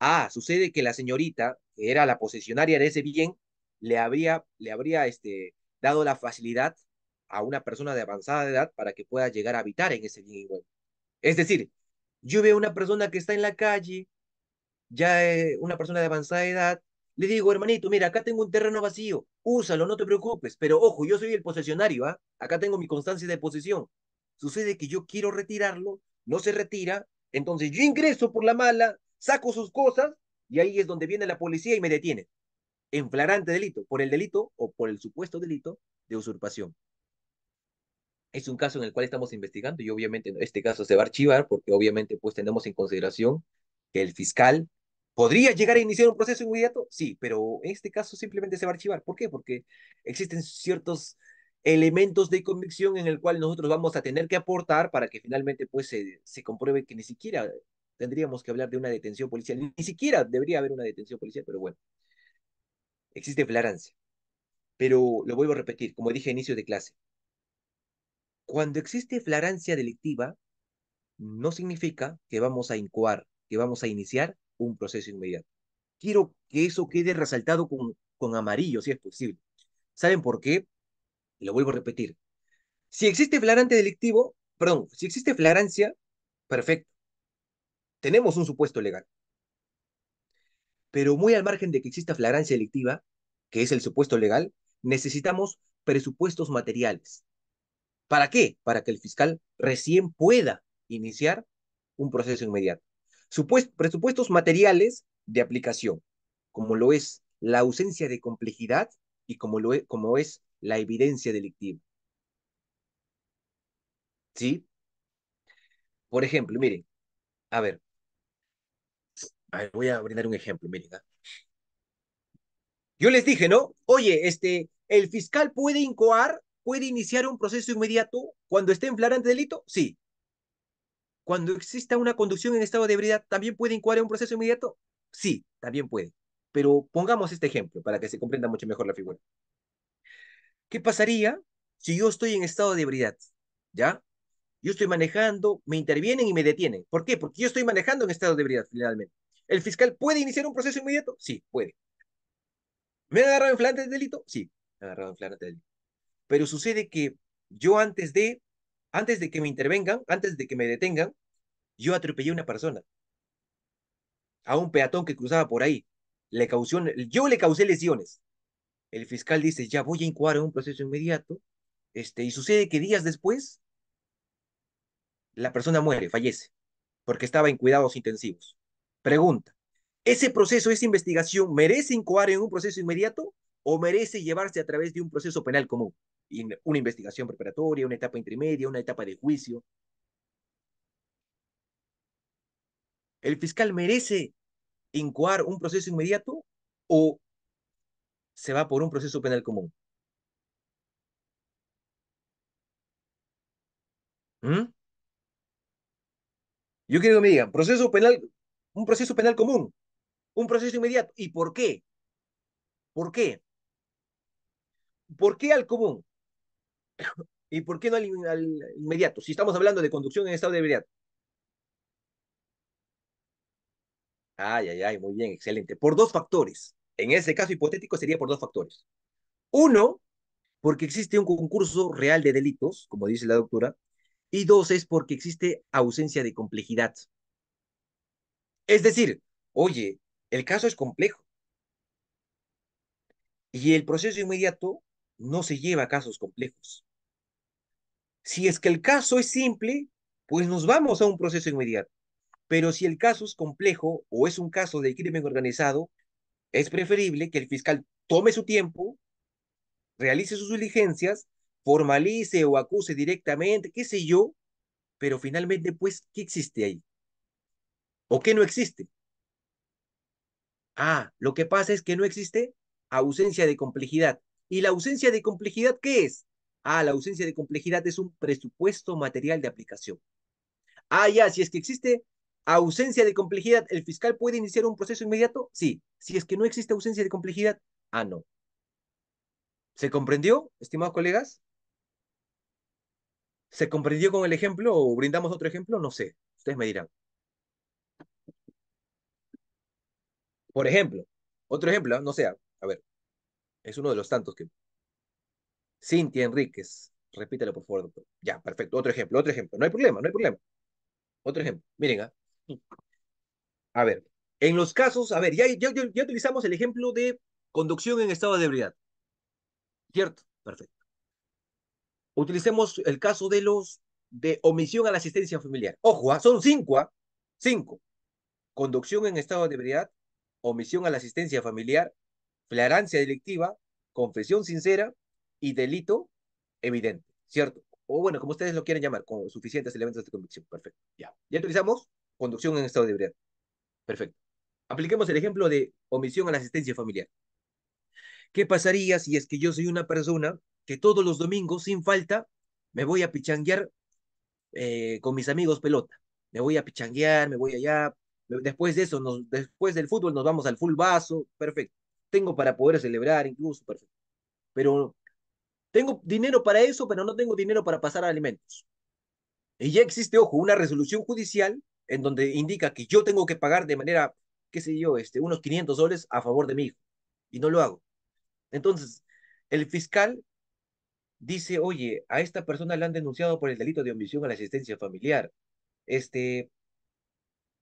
Ah, sucede que la señorita, que era la posesionaria de ese bien, le habría, le habría este, dado la facilidad a una persona de avanzada edad para que pueda llegar a habitar en ese bien inmueble. Es decir, yo veo una persona que está en la calle, ya una persona de avanzada edad, le digo, hermanito, mira, acá tengo un terreno vacío, úsalo, no te preocupes, pero ojo, yo soy el posesionario, ¿ah? Acá tengo mi constancia de posesión. Sucede que yo quiero retirarlo, no se retira, entonces yo ingreso por la mala, saco sus cosas y ahí es donde viene la policía y me detiene. En flagrante delito, por el delito o por el supuesto delito de usurpación. Es un caso en el cual estamos investigando y obviamente este caso se va a archivar porque obviamente pues tenemos en consideración que el fiscal ¿Podría llegar a iniciar un proceso inmediato? Sí, pero en este caso simplemente se va a archivar. ¿Por qué? Porque existen ciertos elementos de convicción en el cual nosotros vamos a tener que aportar para que finalmente pues se, compruebe que ni siquiera tendríamos que hablar de una detención policial, ni siquiera debería haber una detención policial, pero bueno, existe flarancia. Pero lo vuelvo a repetir, como dije a inicio de clase, cuando existe flarancia delictiva, no significa que vamos a incoar, que vamos a iniciar un proceso inmediato. Quiero que eso quede resaltado con, con amarillo, si es posible. ¿Saben por qué? Lo vuelvo a repetir. Si existe flagrante delictivo, perdón, si existe flagrancia, perfecto. Tenemos un supuesto legal. Pero muy al margen de que exista flagrancia delictiva, que es el supuesto legal, necesitamos presupuestos materiales. ¿Para qué? Para que el fiscal recién pueda iniciar un proceso inmediato presupuestos materiales de aplicación, como lo es la ausencia de complejidad y como, lo es, como es la evidencia delictiva. ¿Sí? Por ejemplo, miren, a ver, voy a brindar un ejemplo, miren. ¿ah? Yo les dije, ¿no? Oye, este, el fiscal puede incoar, puede iniciar un proceso inmediato cuando esté en flagrante delito, sí cuando exista una conducción en estado de ebriedad, ¿también puede incuar un proceso inmediato? Sí, también puede. Pero pongamos este ejemplo para que se comprenda mucho mejor la figura. ¿Qué pasaría si yo estoy en estado de ebriedad? ¿Ya? Yo estoy manejando, me intervienen y me detienen. ¿Por qué? Porque yo estoy manejando en estado de ebriedad, finalmente. ¿El fiscal puede iniciar un proceso inmediato? Sí, puede. ¿Me han agarrado en flagrante de delito? Sí, me agarrado en flagrante de delito. Pero sucede que yo antes de antes de que me intervengan, antes de que me detengan, yo atropellé a una persona, a un peatón que cruzaba por ahí. Le yo le causé lesiones. El fiscal dice, ya voy a incoar en un proceso inmediato. Este, y sucede que días después, la persona muere, fallece, porque estaba en cuidados intensivos. Pregunta, ¿ese proceso, esa investigación merece incoar en un proceso inmediato o merece llevarse a través de un proceso penal común? una investigación preparatoria, una etapa intermedia, una etapa de juicio. ¿El fiscal merece incoar un proceso inmediato o se va por un proceso penal común? ¿Mm? Yo quiero que me digan, proceso penal, un proceso penal común, un proceso inmediato. ¿Y por qué? ¿Por qué? ¿Por qué al común? ¿Y por qué no al, inmediato? Si estamos hablando de conducción en estado de ebriedad. Ay, ay, ay, muy bien, excelente. Por dos factores. En ese caso hipotético sería por dos factores. Uno, porque existe un concurso real de delitos, como dice la doctora. Y dos, es porque existe ausencia de complejidad. Es decir, oye, el caso es complejo. Y el proceso inmediato no se lleva a casos complejos. Si es que el caso es simple, pues nos vamos a un proceso inmediato. Pero si el caso es complejo o es un caso de crimen organizado, es preferible que el fiscal tome su tiempo, realice sus diligencias, formalice o acuse directamente, qué sé yo, pero finalmente, pues, ¿qué existe ahí? ¿O qué no existe? Ah, lo que pasa es que no existe ausencia de complejidad. ¿Y la ausencia de complejidad qué es? Ah, la ausencia de complejidad es un presupuesto material de aplicación. Ah, ya, si es que existe ausencia de complejidad, ¿el fiscal puede iniciar un proceso inmediato? Sí. Si es que no existe ausencia de complejidad, ah, no. ¿Se comprendió, estimados colegas? ¿Se comprendió con el ejemplo o brindamos otro ejemplo? No sé. Ustedes me dirán. Por ejemplo, otro ejemplo, ¿ah? no sé, a ver, es uno de los tantos que Cintia Enríquez, repítelo por favor, doctor. Ya, perfecto. Otro ejemplo, otro ejemplo. No hay problema, no hay problema. Otro ejemplo. Miren, ¿ah? a ver, en los casos, a ver, ya, ya utilizamos el ejemplo de conducción en estado de ebriedad. ¿Cierto? Perfecto. Utilicemos el caso de los de omisión a la asistencia familiar. Ojo, ¿ah? son cinco, ¿ah? cinco. Conducción en estado de ebriedad, omisión a la asistencia familiar, flarancia delictiva, confesión sincera, y delito evidente, ¿cierto? O bueno, como ustedes lo quieran llamar, con suficientes elementos de convicción. Perfecto. Ya. Ya utilizamos conducción en estado de ebriedad. Perfecto. Apliquemos el ejemplo de omisión a la asistencia familiar. ¿Qué pasaría si es que yo soy una persona que todos los domingos, sin falta, me voy a pichanguear eh, con mis amigos pelota? Me voy a pichanguear, me voy allá. Después de eso, después del fútbol, nos vamos al full vaso. Perfecto. Tengo para poder celebrar, incluso. Perfecto. Pero tengo dinero para eso, pero no tengo dinero para pasar alimentos. Y ya existe, ojo, una resolución judicial en donde indica que yo tengo que pagar de manera, qué sé yo, este, unos 500 dólares a favor de mi hijo. Y no lo hago. Entonces, el fiscal dice, oye, a esta persona le han denunciado por el delito de omisión a la asistencia familiar. Este,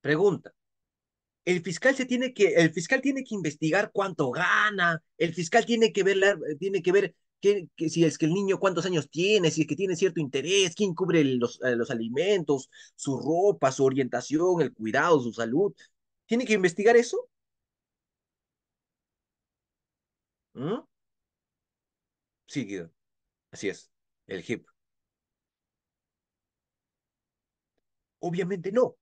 pregunta, el fiscal se tiene que, el fiscal tiene que investigar cuánto gana, el fiscal tiene que ver, tiene que ver si es que el niño cuántos años tiene, si es que tiene cierto interés, quién cubre los, eh, los alimentos, su ropa, su orientación, el cuidado, su salud. ¿Tiene que investigar eso? ¿Mm? Sí, Guido. Así es, el HIP. Obviamente no,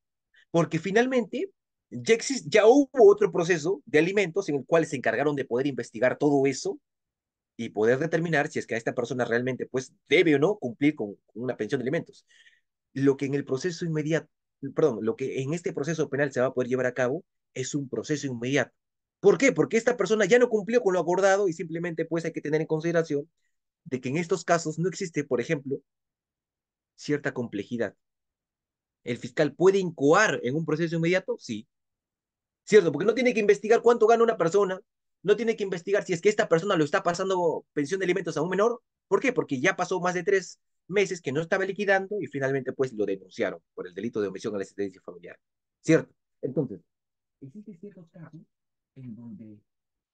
porque finalmente ya, ya hubo otro proceso de alimentos en el cual se encargaron de poder investigar todo eso y poder determinar si es que a esta persona realmente pues debe o no cumplir con una pensión de alimentos. Lo que en el proceso inmediato, perdón, lo que en este proceso penal se va a poder llevar a cabo es un proceso inmediato. ¿Por qué? Porque esta persona ya no cumplió con lo acordado y simplemente pues hay que tener en consideración de que en estos casos no existe, por ejemplo, cierta complejidad. ¿El fiscal puede incoar en un proceso inmediato? Sí. ¿Cierto? Porque no tiene que investigar cuánto gana una persona, no tiene que investigar si es que esta persona lo está pasando pensión de alimentos a un menor. ¿Por qué? Porque ya pasó más de tres meses que no estaba liquidando y finalmente pues lo denunciaron por el delito de omisión a la asistencia familiar. ¿Cierto? Entonces, existen ciertos casos en donde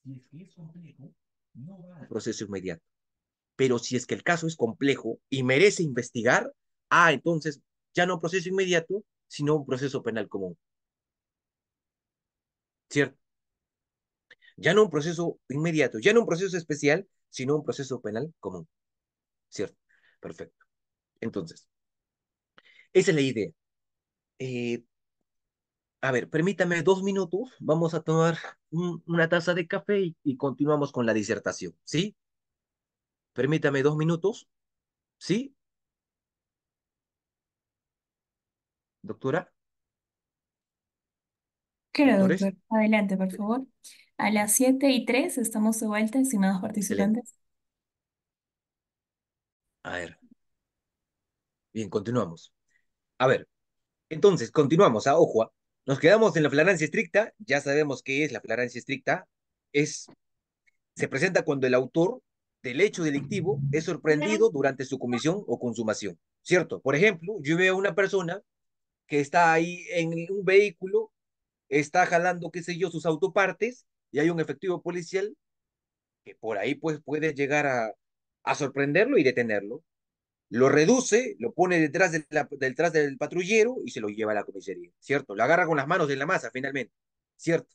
si es que es complejo, no va proceso inmediato. Pero si es que el caso es complejo y merece investigar, ah, entonces ya no proceso inmediato, sino un proceso penal común. ¿Cierto? ya no un proceso inmediato, ya no un proceso especial, sino un proceso penal común. ¿Cierto? Perfecto. Entonces, esa es la idea. Eh, a ver, permítame dos minutos, vamos a tomar una taza de café y continuamos con la disertación, ¿sí? Permítame dos minutos, ¿sí? Doctora. Adelante, por favor. A las 7 y 3 estamos de vuelta, estimados participantes. A ver. Bien, continuamos. A ver. Entonces, continuamos a ah, ojo. Ah, nos quedamos en la flagrancia estricta. Ya sabemos qué es la flagrancia estricta. Es, se presenta cuando el autor del hecho delictivo es sorprendido durante su comisión o consumación. ¿Cierto? Por ejemplo, yo veo a una persona que está ahí en un vehículo está jalando, qué sé yo, sus autopartes y hay un efectivo policial que por ahí pues puede llegar a, sorprenderlo y detenerlo. Lo reduce, lo pone detrás, de detrás del patrullero y se lo lleva a la comisaría, ¿cierto? Lo agarra con las manos en la masa finalmente, ¿cierto?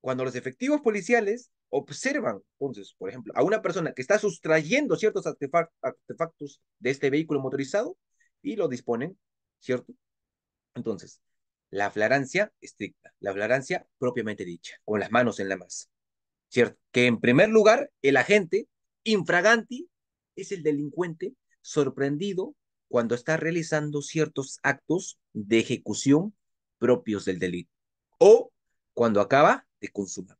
Cuando los efectivos policiales observan, entonces, por ejemplo, a una persona que está sustrayendo ciertos artefactos de este vehículo motorizado y lo disponen, ¿cierto? Entonces, la flagrancia estricta, la flagrancia propiamente dicha, con las manos en la masa. ¿Cierto? Que en primer lugar, el agente infraganti es el delincuente sorprendido cuando está realizando ciertos actos de ejecución propios del delito o cuando acaba de consumar.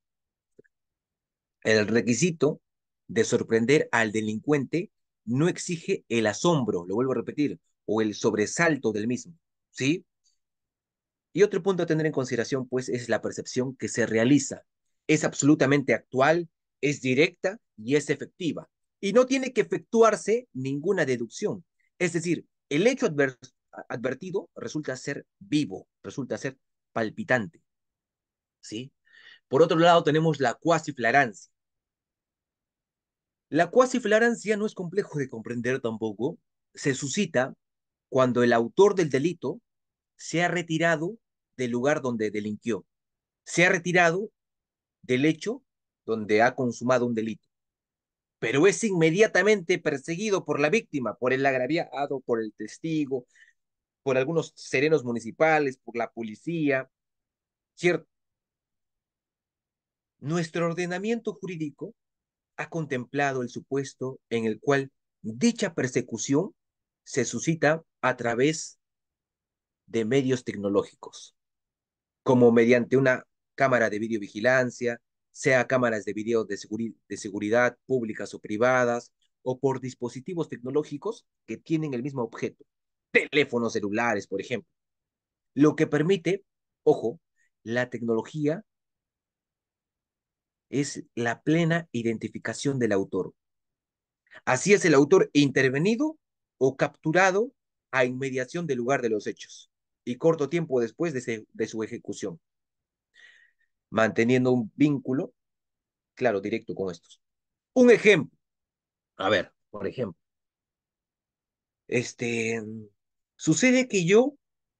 El requisito de sorprender al delincuente no exige el asombro, lo vuelvo a repetir, o el sobresalto del mismo, ¿sí? Y otro punto a tener en consideración, pues, es la percepción que se realiza. Es absolutamente actual, es directa y es efectiva. Y no tiene que efectuarse ninguna deducción. Es decir, el hecho advertido resulta ser vivo, resulta ser palpitante. ¿Sí? Por otro lado, tenemos la cuasiflarancia. La cuasiflarancia no es complejo de comprender tampoco. Se suscita cuando el autor del delito se ha retirado del lugar donde delinquió. Se ha retirado del hecho donde ha consumado un delito, pero es inmediatamente perseguido por la víctima, por el agraviado, por el testigo, por algunos serenos municipales, por la policía, ¿cierto? Nuestro ordenamiento jurídico ha contemplado el supuesto en el cual dicha persecución se suscita a través de medios tecnológicos como mediante una cámara de videovigilancia, sea cámaras de video de, de seguridad públicas o privadas, o por dispositivos tecnológicos que tienen el mismo objeto, teléfonos celulares, por ejemplo. Lo que permite, ojo, la tecnología es la plena identificación del autor. Así es el autor intervenido o capturado a inmediación del lugar de los hechos y corto tiempo después de, su ejecución, manteniendo un vínculo, claro, directo con estos. Un ejemplo, a ver, por ejemplo, este, sucede que yo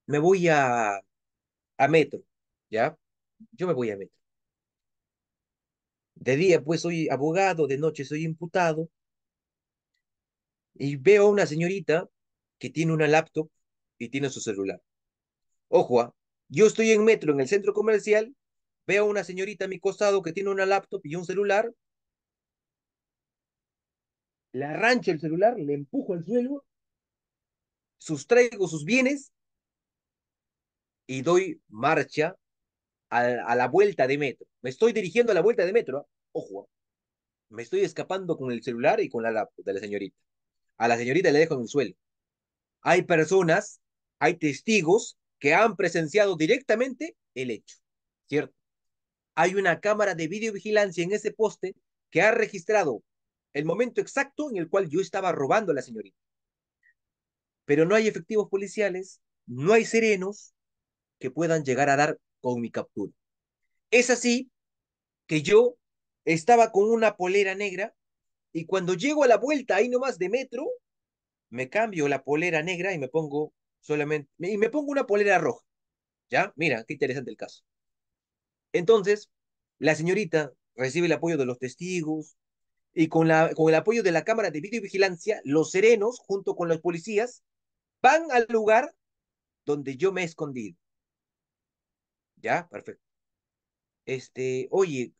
me voy a, a metro, ¿ya? Yo me voy a metro. De día, pues, soy abogado, de noche soy imputado. Y veo a una señorita que tiene una laptop y tiene su celular. Ojo, ¿ah? yo estoy en metro en el centro comercial, veo a una señorita a mi costado que tiene una laptop y un celular, le arrancho el celular, le empujo al suelo, sustraigo sus bienes y doy marcha a, la vuelta de metro. Me estoy dirigiendo a la vuelta de metro, ¿ah? ojo, ¿ah? me estoy escapando con el celular y con la laptop de la señorita. A la señorita le dejo en el suelo. Hay personas, hay testigos que han presenciado directamente el hecho, ¿cierto? Hay una cámara de videovigilancia en ese poste que ha registrado el momento exacto en el cual yo estaba robando a la señorita. Pero no hay efectivos policiales, no hay serenos que puedan llegar a dar con mi captura. Es así que yo estaba con una polera negra y cuando llego a la vuelta ahí nomás de metro, me cambio la polera negra y me pongo solamente, y me pongo una polera roja. ¿Ya? Mira, qué interesante el caso. Entonces, la señorita recibe el apoyo de los testigos y con, la, con el apoyo de la cámara de videovigilancia, los serenos, junto con los policías, van al lugar donde yo me he escondido. ¿Ya? Perfecto. Este, oye,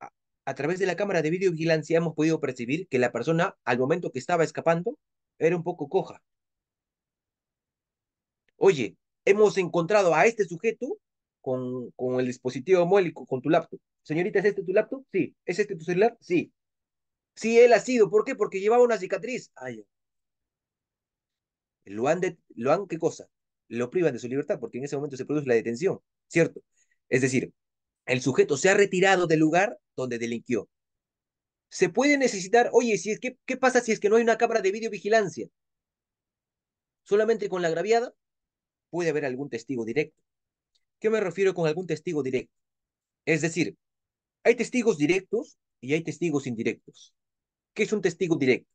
a, a través de la cámara de videovigilancia hemos podido percibir que la persona, al momento que estaba escapando, era un poco coja oye, hemos encontrado a este sujeto con, con el dispositivo móvil con tu laptop. Señorita, ¿es este tu laptop? Sí. ¿Es este tu celular? Sí. Sí, él ha sido. ¿Por qué? Porque llevaba una cicatriz. Ay. Lo han, lo han, ¿qué cosa? Lo privan de su libertad porque en ese momento se produce la detención, ¿cierto? Es decir, el sujeto se ha retirado del lugar donde delinquió. Se puede necesitar, oye, si es que, ¿qué pasa si es que no hay una cámara de videovigilancia? Solamente con la agraviada puede haber algún testigo directo. ¿Qué me refiero con algún testigo directo? Es decir, hay testigos directos y hay testigos indirectos. ¿Qué es un testigo directo?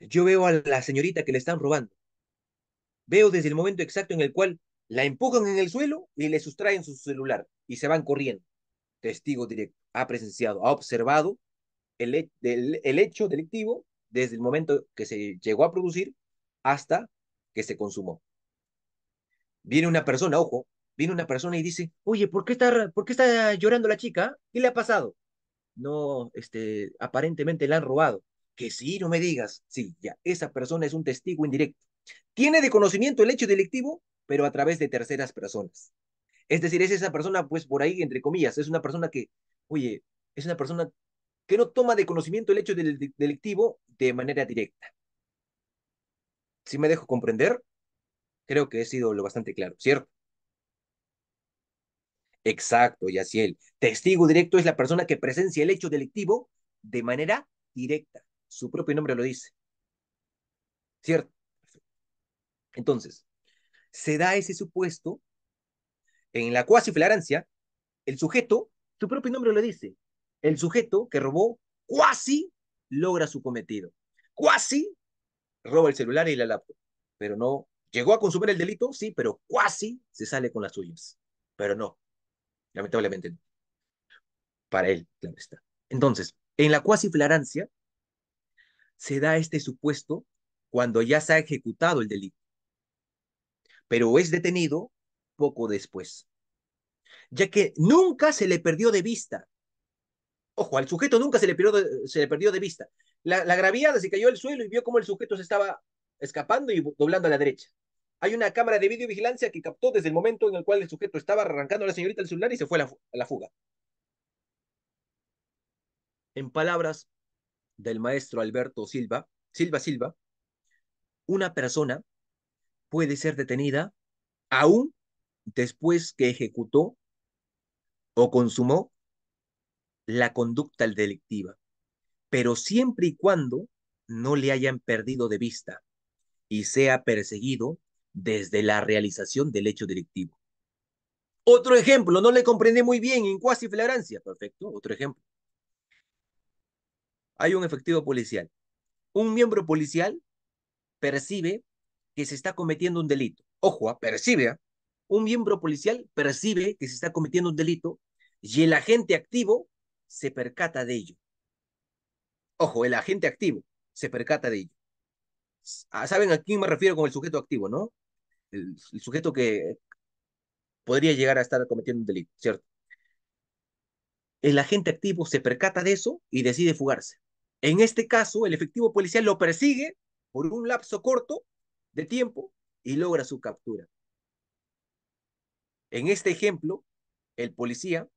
Yo veo a la señorita que le están robando. Veo desde el momento exacto en el cual la empujan en el suelo y le sustraen su celular y se van corriendo. Testigo directo, ha presenciado, ha observado el, el, el hecho delictivo desde el momento que se llegó a producir hasta que se consumó. Viene una persona, ojo, viene una persona y dice, oye, ¿por qué está, está llorando la chica? ¿Qué le ha pasado? No, este, aparentemente la han robado. Que sí, no me digas. Sí, ya, esa persona es un testigo indirecto. Tiene de conocimiento el hecho delictivo, pero a través de terceras personas. Es decir, es esa persona, pues por ahí, entre comillas, es una persona que, oye, es una persona que no toma de conocimiento el hecho delictivo de manera directa. Si me dejo comprender, creo que he sido lo bastante claro, ¿cierto? Exacto, Yaciel. Testigo directo es la persona que presencia el hecho delictivo de manera directa. Su propio nombre lo dice. ¿Cierto? Entonces, se da ese supuesto en la cuasi flagrancia, el sujeto, su propio nombre lo dice, el sujeto que robó cuasi logra su cometido. Cuasi roba el celular y la laptop, pero no. Llegó a consumir el delito, sí, pero cuasi se sale con las suyas. Pero no, lamentablemente Para él, claro está. Entonces, en la cuasi flarancia se da este supuesto cuando ya se ha ejecutado el delito, pero es detenido poco después, ya que nunca se le perdió de vista Ojo, al sujeto nunca se le perdió de, vista. La, la se cayó al suelo y vio cómo el sujeto se estaba escapando y doblando a la derecha. Hay una cámara de videovigilancia que captó desde el momento en el cual el sujeto estaba arrancando a la señorita del celular y se fue a la, la fuga. En palabras del maestro Alberto Silva, Silva Silva, una persona puede ser detenida aún después que ejecutó o consumó la conducta delictiva, pero siempre y cuando no le hayan perdido de vista y sea perseguido desde la realización del hecho delictivo. Otro ejemplo, no le comprende muy bien en cuasi flagrancia. Perfecto, otro ejemplo. Hay un efectivo policial. Un miembro policial percibe que se está cometiendo un delito. Ojo, ah, percibe. Ah. Un miembro policial percibe que se está cometiendo un delito y el agente activo se percata de ello. Ojo, el agente activo se percata de ello. Ah, ¿Saben a quién me refiero con el sujeto activo, no? El, sujeto que podría llegar a estar cometiendo un delito, ¿cierto? El agente activo se percata de eso y decide fugarse. En este caso, el efectivo policial lo persigue por un lapso corto de tiempo y logra su captura. En este ejemplo, el policía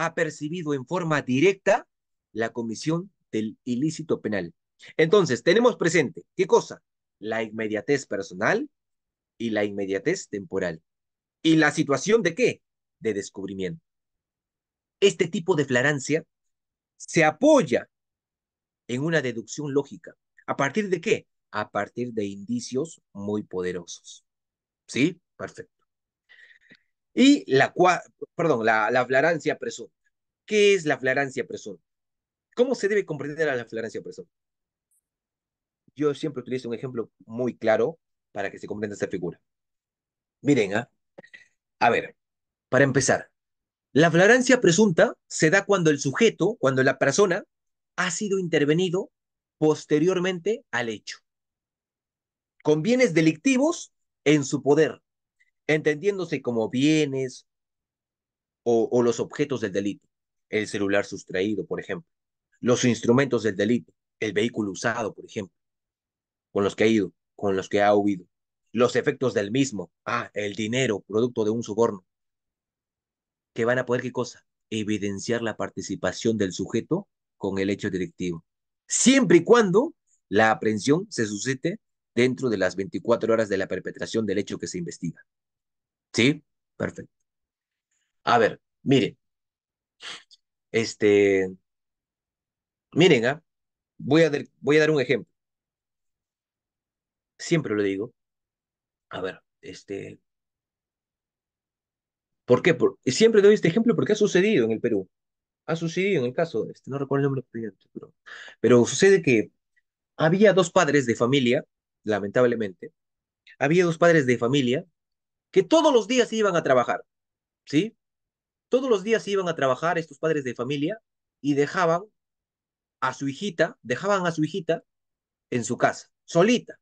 ha percibido en forma directa la comisión del ilícito penal. Entonces, tenemos presente, ¿qué cosa? La inmediatez personal y la inmediatez temporal. ¿Y la situación de qué? De descubrimiento. Este tipo de flarancia se apoya en una deducción lógica. ¿A partir de qué? A partir de indicios muy poderosos. ¿Sí? Perfecto. Y la, perdón, la, la presunta. ¿Qué es la flarancia presunta? ¿Cómo se debe comprender a la flarancia presunta? Yo siempre utilizo un ejemplo muy claro para que se comprenda esta figura. Miren, ¿ah? a ver, para empezar, la flagrancia presunta se da cuando el sujeto, cuando la persona ha sido intervenido posteriormente al hecho, con bienes delictivos en su poder entendiéndose como bienes o, los objetos del delito, el celular sustraído, por ejemplo, los instrumentos del delito, el vehículo usado, por ejemplo, con los que ha ido, con los que ha huido, los efectos del mismo, ah, el dinero, producto de un soborno, que van a poder, ¿qué cosa? Evidenciar la participación del sujeto con el hecho directivo, siempre y cuando la aprehensión se suscite dentro de las 24 horas de la perpetración del hecho que se investiga. ¿Sí? Perfecto. A ver, miren. Este, miren, ¿ah? voy, a, voy a dar un ejemplo. Siempre lo digo. A ver, este, ¿Por qué? siempre doy este ejemplo porque ha sucedido en el Perú. Ha sucedido en el caso, este, no recuerdo el nombre pero, pero sucede que había dos padres de familia, lamentablemente, había dos padres de familia que todos los días iban a trabajar, ¿sí? Todos los días iban a trabajar estos padres de familia y dejaban a su hijita, dejaban a su hijita en su casa, solita.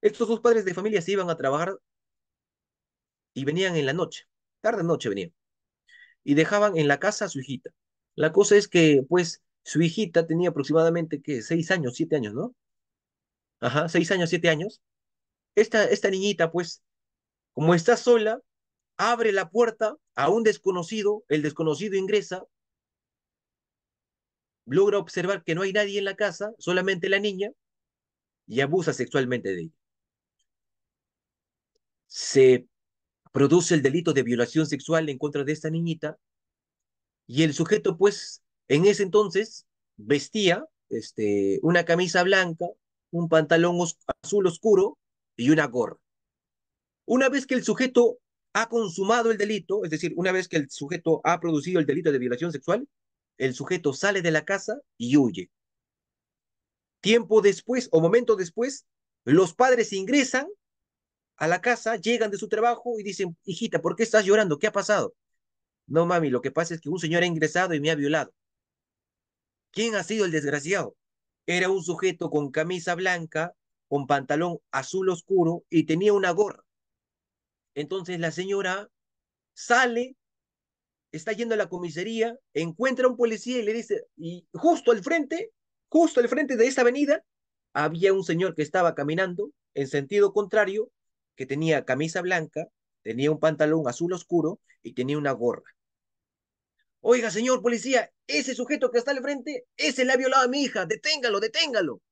Estos dos padres de familia se iban a trabajar y venían en la noche, tarde noche venían, y dejaban en la casa a su hijita. La cosa es que, pues, su hijita tenía aproximadamente, ¿qué? Seis años, siete años, ¿no? Ajá, seis años, siete años. Esta, esta niñita, pues, como está sola, abre la puerta a un desconocido, el desconocido ingresa, logra observar que no hay nadie en la casa, solamente la niña, y abusa sexualmente de ella. Se produce el delito de violación sexual en contra de esta niñita, y el sujeto, pues, en ese entonces vestía este, una camisa blanca, un pantalón azul oscuro y una gorra. Una vez que el sujeto ha consumado el delito, es decir, una vez que el sujeto ha producido el delito de violación sexual, el sujeto sale de la casa y huye. Tiempo después o momento después, los padres ingresan a la casa, llegan de su trabajo y dicen, hijita, ¿por qué estás llorando? ¿Qué ha pasado? No, mami, lo que pasa es que un señor ha ingresado y me ha violado. ¿Quién ha sido el desgraciado? Era un sujeto con camisa blanca, con pantalón azul oscuro y tenía una gorra. Entonces la señora sale, está yendo a la comisaría, encuentra a un policía y le dice, y justo al frente, justo al frente de esa avenida, había un señor que estaba caminando en sentido contrario, que tenía camisa blanca, tenía un pantalón azul oscuro y tenía una gorra. Oiga, señor policía, ese sujeto que está al frente, ese le ha violado a mi hija, deténgalo, deténgalo.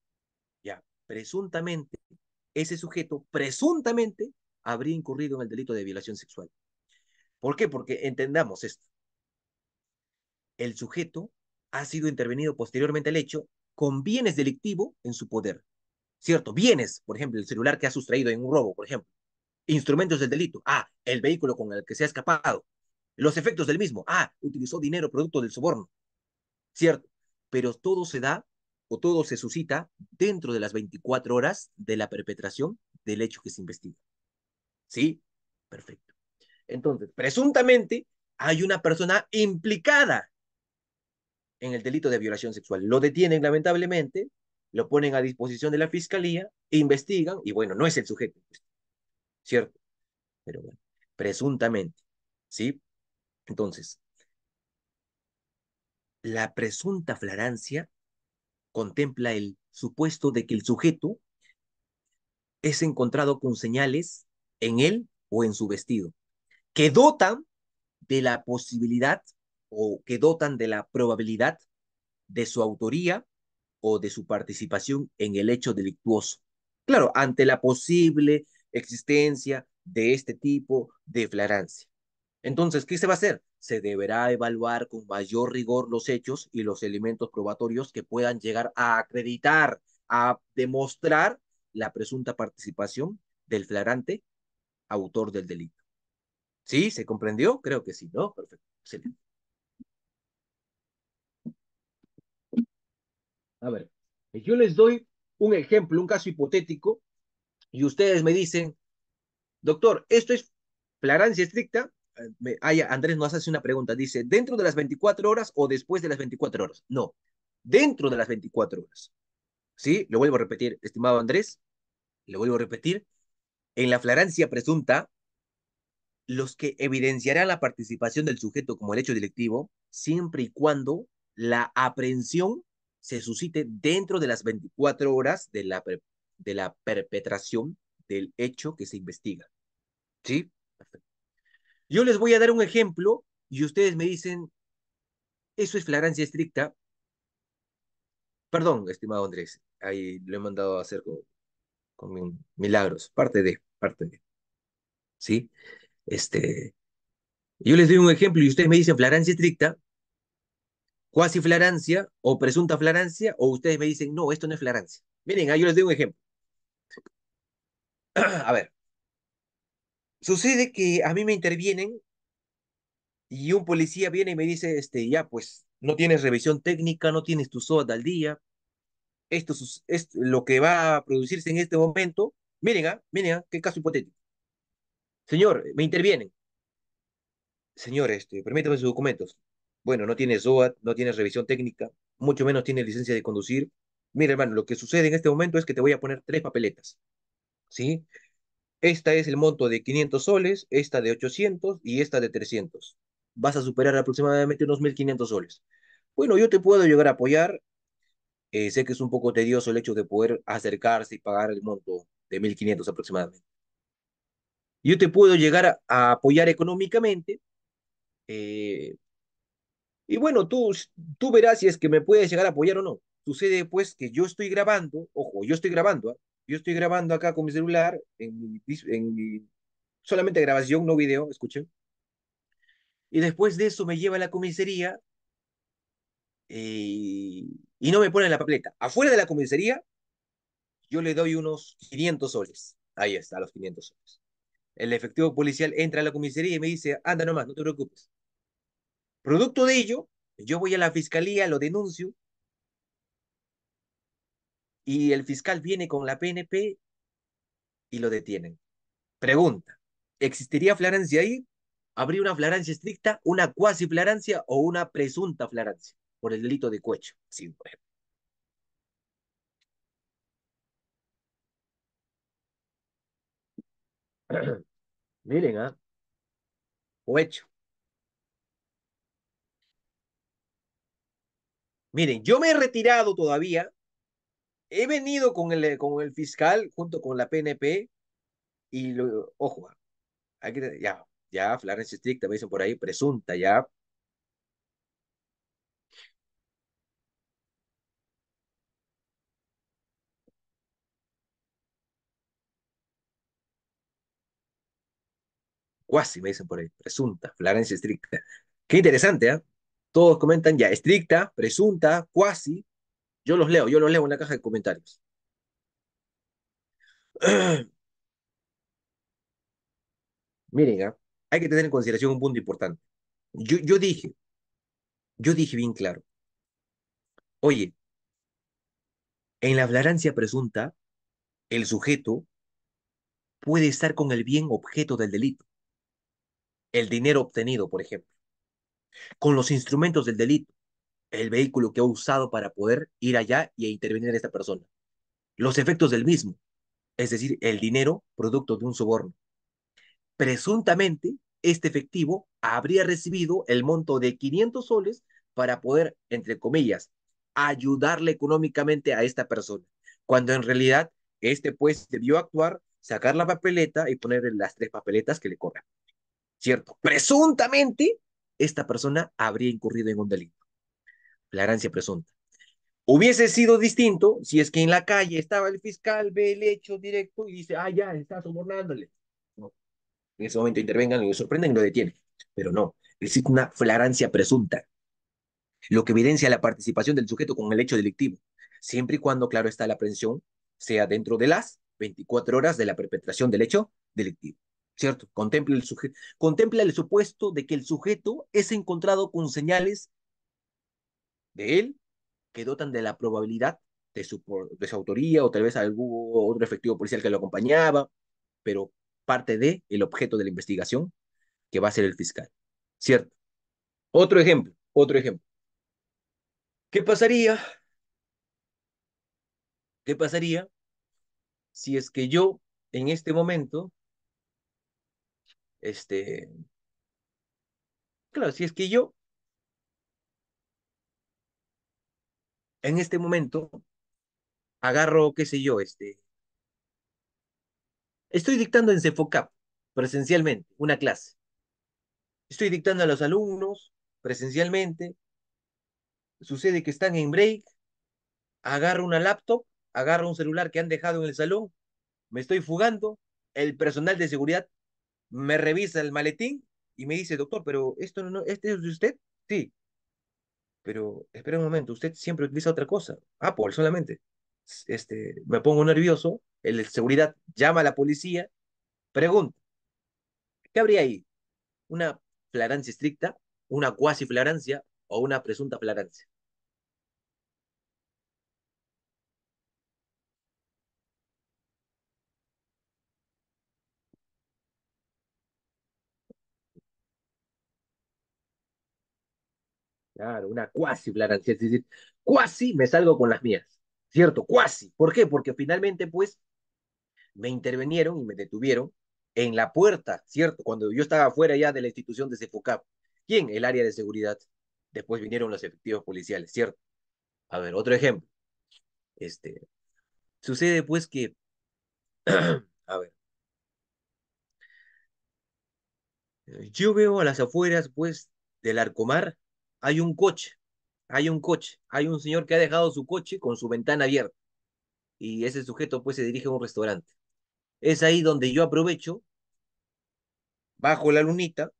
Ya, presuntamente, ese sujeto presuntamente habría incurrido en el delito de violación sexual. ¿Por qué? Porque entendamos esto. El sujeto ha sido intervenido posteriormente al hecho con bienes delictivos en su poder. ¿Cierto? Bienes, por ejemplo, el celular que ha sustraído en un robo, por ejemplo. Instrumentos del delito. Ah, el vehículo con el que se ha escapado. Los efectos del mismo. Ah, utilizó dinero producto del soborno. ¿Cierto? Pero todo se da o todo se suscita dentro de las 24 horas de la perpetración del hecho que se investiga. ¿Sí? Perfecto. Entonces, presuntamente hay una persona implicada en el delito de violación sexual. Lo detienen lamentablemente, lo ponen a disposición de la fiscalía, investigan y bueno, no es el sujeto. Pues, ¿Cierto? Pero bueno, presuntamente. ¿Sí? Entonces, la presunta flarancia contempla el supuesto de que el sujeto es encontrado con señales en él o en su vestido, que dotan de la posibilidad o que dotan de la probabilidad de su autoría o de su participación en el hecho delictuoso. Claro, ante la posible existencia de este tipo de flagrancia. Entonces, ¿qué se va a hacer? Se deberá evaluar con mayor rigor los hechos y los elementos probatorios que puedan llegar a acreditar, a demostrar la presunta participación del flagrante autor del delito. ¿Sí? ¿Se comprendió? Creo que sí, ¿no? Perfecto. Excelente. A ver, eh, yo les doy un ejemplo, un caso hipotético, y ustedes me dicen, doctor, esto es flagrancia estricta. Eh, me, Andrés nos hace una pregunta, dice, ¿dentro de las 24 horas o después de las 24 horas? No, dentro de las 24 horas. ¿Sí? Lo vuelvo a repetir, estimado Andrés, lo vuelvo a repetir, en la flagrancia presunta, los que evidenciarán la participación del sujeto como el hecho directivo siempre y cuando la aprehensión se suscite dentro de las 24 horas de la, de la perpetración del hecho que se investiga. ¿Sí? Yo les voy a dar un ejemplo y ustedes me dicen, eso es flagrancia estricta. Perdón, estimado Andrés, ahí lo he mandado a hacer con milagros, parte de parte de. ¿Sí? Este, yo les doy un ejemplo y ustedes me dicen flarancia estricta, cuasi flarancia o presunta flarancia o ustedes me dicen, no, esto no es flarancia. Miren, ahí yo les doy un ejemplo. A ver, sucede que a mí me intervienen y un policía viene y me dice, este, ya, pues, no tienes revisión técnica, no tienes tu soda al día, esto es lo que va a producirse en este momento, Miren, ¿ah? Miren, ¿ah? Qué caso hipotético. Señor, me intervienen. Señor, este, permítame sus documentos. Bueno, no tiene SOAT, no tiene revisión técnica, mucho menos tiene licencia de conducir. Mira, hermano, lo que sucede en este momento es que te voy a poner tres papeletas. ¿Sí? Esta es el monto de 500 soles, esta de 800 y esta de 300. Vas a superar aproximadamente unos 1500 soles. Bueno, yo te puedo llegar a apoyar. Eh, sé que es un poco tedioso el hecho de poder acercarse y pagar el monto de 1.500 aproximadamente. Yo te puedo llegar a, apoyar económicamente. Eh, y bueno, tú, tú verás si es que me puedes llegar a apoyar o no. Sucede pues que yo estoy grabando, ojo, yo estoy grabando, ¿ah? yo estoy grabando acá con mi celular, en, solamente grabación, no video, escuchen. Y después de eso me lleva a la comisaría eh, y no me ponen la papeleta. Afuera de la comisaría yo le doy unos 500 soles. Ahí está, los 500 soles. El efectivo policial entra a la comisaría y me dice, anda nomás, no te preocupes. Producto de ello, yo voy a la fiscalía, lo denuncio, y el fiscal viene con la PNP y lo detienen. Pregunta, ¿existiría flagrancia ahí? ¿Habría una flagrancia estricta, una cuasi flagrancia o una presunta flagrancia por el delito de cohecho? Sí, ejemplo. Miren, ¿ah? o Miren, yo me he retirado todavía. He venido con el, con el fiscal junto con la PNP y ojo, ah, ya, ya, Florence Strick, también dicen por ahí, presunta, ya, cuasi, me dicen por ahí, presunta, flagrancia estricta. Qué interesante, ¿eh? Todos comentan ya, estricta, presunta, cuasi. Yo los leo, yo los leo en la caja de comentarios. Miren, ¿ah? hay que tener en consideración un punto importante. Yo, yo dije, yo dije bien claro, oye, en la flagrancia presunta, el sujeto puede estar con el bien objeto del delito el dinero obtenido, por ejemplo, con los instrumentos del delito, el vehículo que ha usado para poder ir allá y intervenir en esta persona, los efectos del mismo, es decir, el dinero producto de un soborno. Presuntamente, este efectivo habría recibido el monto de 500 soles para poder, entre comillas, ayudarle económicamente a esta persona, cuando en realidad este pues debió actuar, sacar la papeleta y poner las tres papeletas que le corren. ¿cierto? Presuntamente, esta persona habría incurrido en un delito. Flarancia presunta. Hubiese sido distinto si es que en la calle estaba el fiscal, ve el hecho directo y dice, ah, ya, está sobornándole. No. En ese momento intervengan, lo sorprenden y lo detienen. Pero no, existe una flagrancia presunta, lo que evidencia la participación del sujeto con el hecho delictivo, siempre y cuando, claro está, la aprehensión sea dentro de las 24 horas de la perpetración del hecho delictivo. ¿cierto? Contempla el, el supuesto de que el sujeto es encontrado con señales de él que dotan de la probabilidad de su, de su autoría o tal vez algún otro efectivo policial que lo acompañaba, pero parte de el objeto de la investigación que va a ser el fiscal, ¿cierto? Otro ejemplo, otro ejemplo. ¿Qué pasaría? ¿Qué pasaría si es que yo en este momento este. Claro, si es que yo. En este momento, agarro, qué sé yo, este. Estoy dictando en Cefocap, presencialmente, una clase. Estoy dictando a los alumnos, presencialmente. Sucede que están en break. Agarro una laptop, agarro un celular que han dejado en el salón. Me estoy fugando. El personal de seguridad me revisa el maletín y me dice, doctor, pero esto no, ¿este es de usted? Sí. Pero espera un momento, usted siempre utiliza otra cosa. Apple ah, pues, solamente. Este, me pongo nervioso, el seguridad llama a la policía, pregunta, ¿qué habría ahí? ¿Una flagrancia estricta, una cuasi flagrancia o una presunta flagrancia? Claro, una cuasi plan Es decir, cuasi me salgo con las mías. ¿Cierto? Cuasi. ¿Por qué? Porque finalmente, pues, me intervinieron y me detuvieron en la puerta, ¿cierto? Cuando yo estaba fuera ya de la institución de y ¿Quién? El área de seguridad. Después vinieron los efectivos policiales, ¿cierto? A ver, otro ejemplo. Este, sucede pues que, a ver, yo veo a las afueras pues del Arcomar hay un coche, hay un coche, hay un señor que ha dejado su coche con su ventana abierta y ese sujeto pues se dirige a un restaurante. Es ahí donde yo aprovecho, bajo la lunita,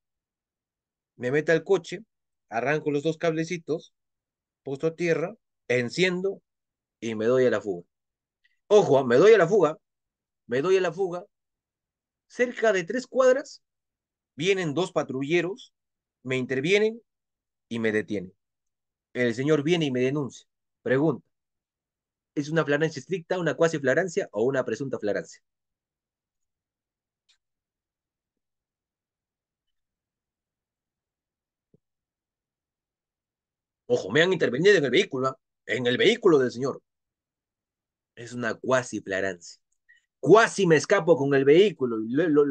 me meto al coche, arranco los dos cablecitos, puesto a tierra, enciendo y me doy a la fuga. Ojo, ah, me doy a la fuga, me doy a la fuga. Cerca de tres cuadras, vienen dos patrulleros, me intervienen y me detiene. El señor viene y me denuncia. Pregunta, ¿es una flagrancia estricta, una cuasi flagrancia o una presunta flagrancia? Ojo, me han intervenido en el vehículo, ¿ah? en el vehículo del señor. Es una cuasi flagrancia. Cuasi me escapo con el vehículo y lo,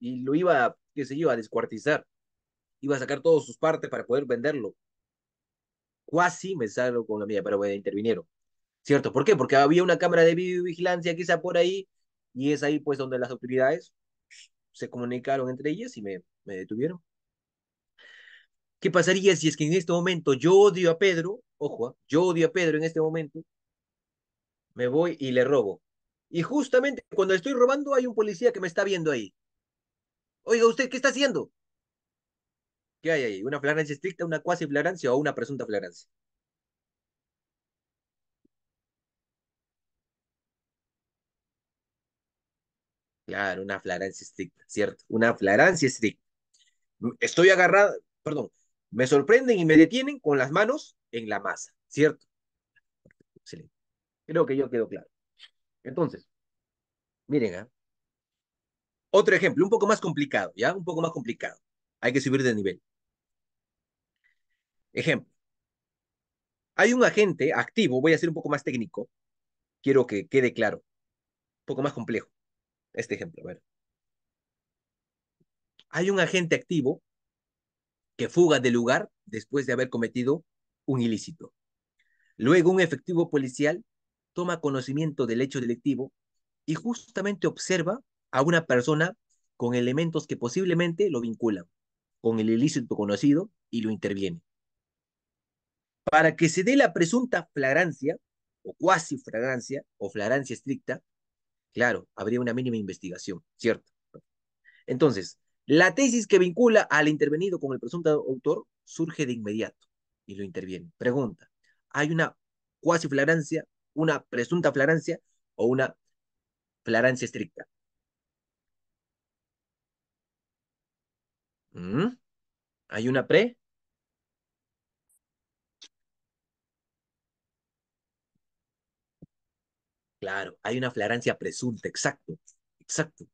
y lo iba, qué sé a descuartizar iba a sacar todas sus partes para poder venderlo. Casi me salgo con la mía, pero bueno, intervinieron. ¿Cierto? ¿Por qué? Porque había una cámara de videovigilancia quizá por ahí y es ahí pues donde las autoridades se comunicaron entre ellas y me, me detuvieron. ¿Qué pasaría si es que en este momento yo odio a Pedro? Ojo, ¿eh? yo odio a Pedro en este momento. Me voy y le robo. Y justamente cuando estoy robando hay un policía que me está viendo ahí. Oiga, ¿usted qué está haciendo? ¿Qué hay ahí? ¿Una flagrancia estricta, una cuasi flagrancia o una presunta flagrancia? Claro, una flagrancia estricta, ¿cierto? Una flagrancia estricta. Estoy agarrado, perdón, me sorprenden y me detienen con las manos en la masa, ¿cierto? Excelente. Creo que yo quedo claro. Entonces, miren, ¿ah? otro ejemplo, un poco más complicado, ¿ya? Un poco más complicado. Hay que subir de nivel. Ejemplo, hay un agente activo, voy a ser un poco más técnico, quiero que quede claro, un poco más complejo. Este ejemplo, a ver. Hay un agente activo que fuga del lugar después de haber cometido un ilícito. Luego un efectivo policial toma conocimiento del hecho delictivo y justamente observa a una persona con elementos que posiblemente lo vinculan con el ilícito conocido y lo interviene para que se dé la presunta flagrancia, o cuasi flagrancia, o flagrancia estricta, claro, habría una mínima investigación, ¿cierto? Entonces, la tesis que vincula al intervenido con el presunto autor surge de inmediato y lo interviene. Pregunta, ¿hay una cuasi flagrancia, una presunta flagrancia o una flagrancia estricta? ¿Mm? ¿Hay una pre? Claro, hay una flagrancia presunta, exacto, exacto.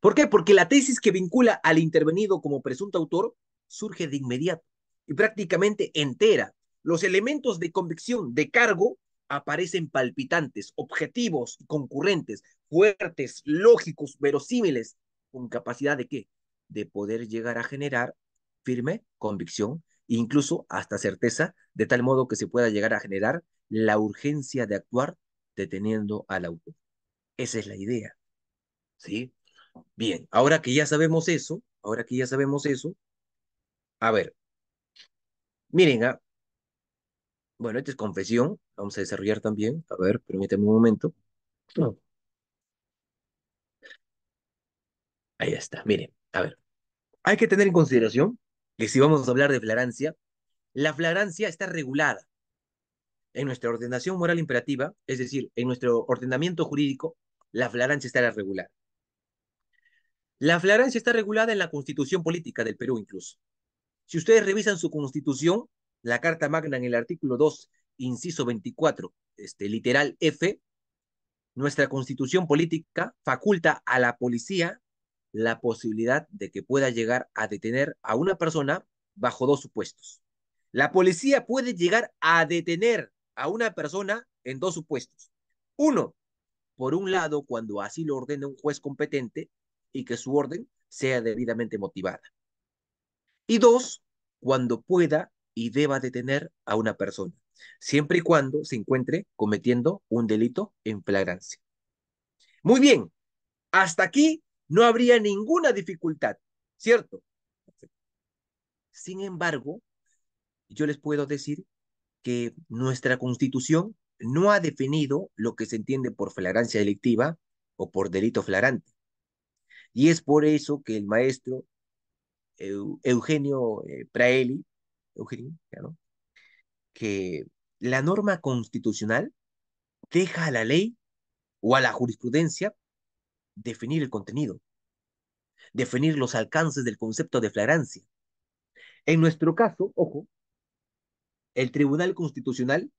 ¿Por qué? Porque la tesis que vincula al intervenido como presunto autor surge de inmediato y prácticamente entera. Los elementos de convicción de cargo aparecen palpitantes, objetivos, concurrentes, fuertes, lógicos, verosímiles, con capacidad de qué? De poder llegar a generar firme convicción, incluso hasta certeza, de tal modo que se pueda llegar a generar la urgencia de actuar deteniendo al autor. Esa es la idea. ¿Sí? Bien, ahora que ya sabemos eso, ahora que ya sabemos eso, a ver, miren, ah, bueno, esta es confesión, vamos a desarrollar también, a ver, permíteme un momento. Ahí está, miren, a ver, hay que tener en consideración que si vamos a hablar de flagrancia, la flagrancia está regulada en nuestra ordenación moral imperativa, es decir, en nuestro ordenamiento jurídico, la flagrancia está regulada. La flagrancia está regulada en la constitución política del Perú incluso. Si ustedes revisan su constitución, la Carta Magna en el artículo 2, inciso 24, este, literal F, nuestra constitución política faculta a la policía la posibilidad de que pueda llegar a detener a una persona bajo dos supuestos. La policía puede llegar a detener a una persona en dos supuestos. Uno, por un lado, cuando así lo ordene un juez competente y que su orden sea debidamente motivada. Y dos, cuando pueda y deba detener a una persona, siempre y cuando se encuentre cometiendo un delito en flagrancia. Muy bien, hasta aquí no habría ninguna dificultad, ¿cierto? Sin embargo, yo les puedo decir que nuestra constitución no ha definido lo que se entiende por flagrancia delictiva o por delito flagrante. Y es por eso que el maestro Eugenio eh, Praeli, Eugenio, que la norma constitucional deja a la ley o a la jurisprudencia definir el contenido, definir los alcances del concepto de flagrancia. En nuestro caso, ojo, el Tribunal Constitucional,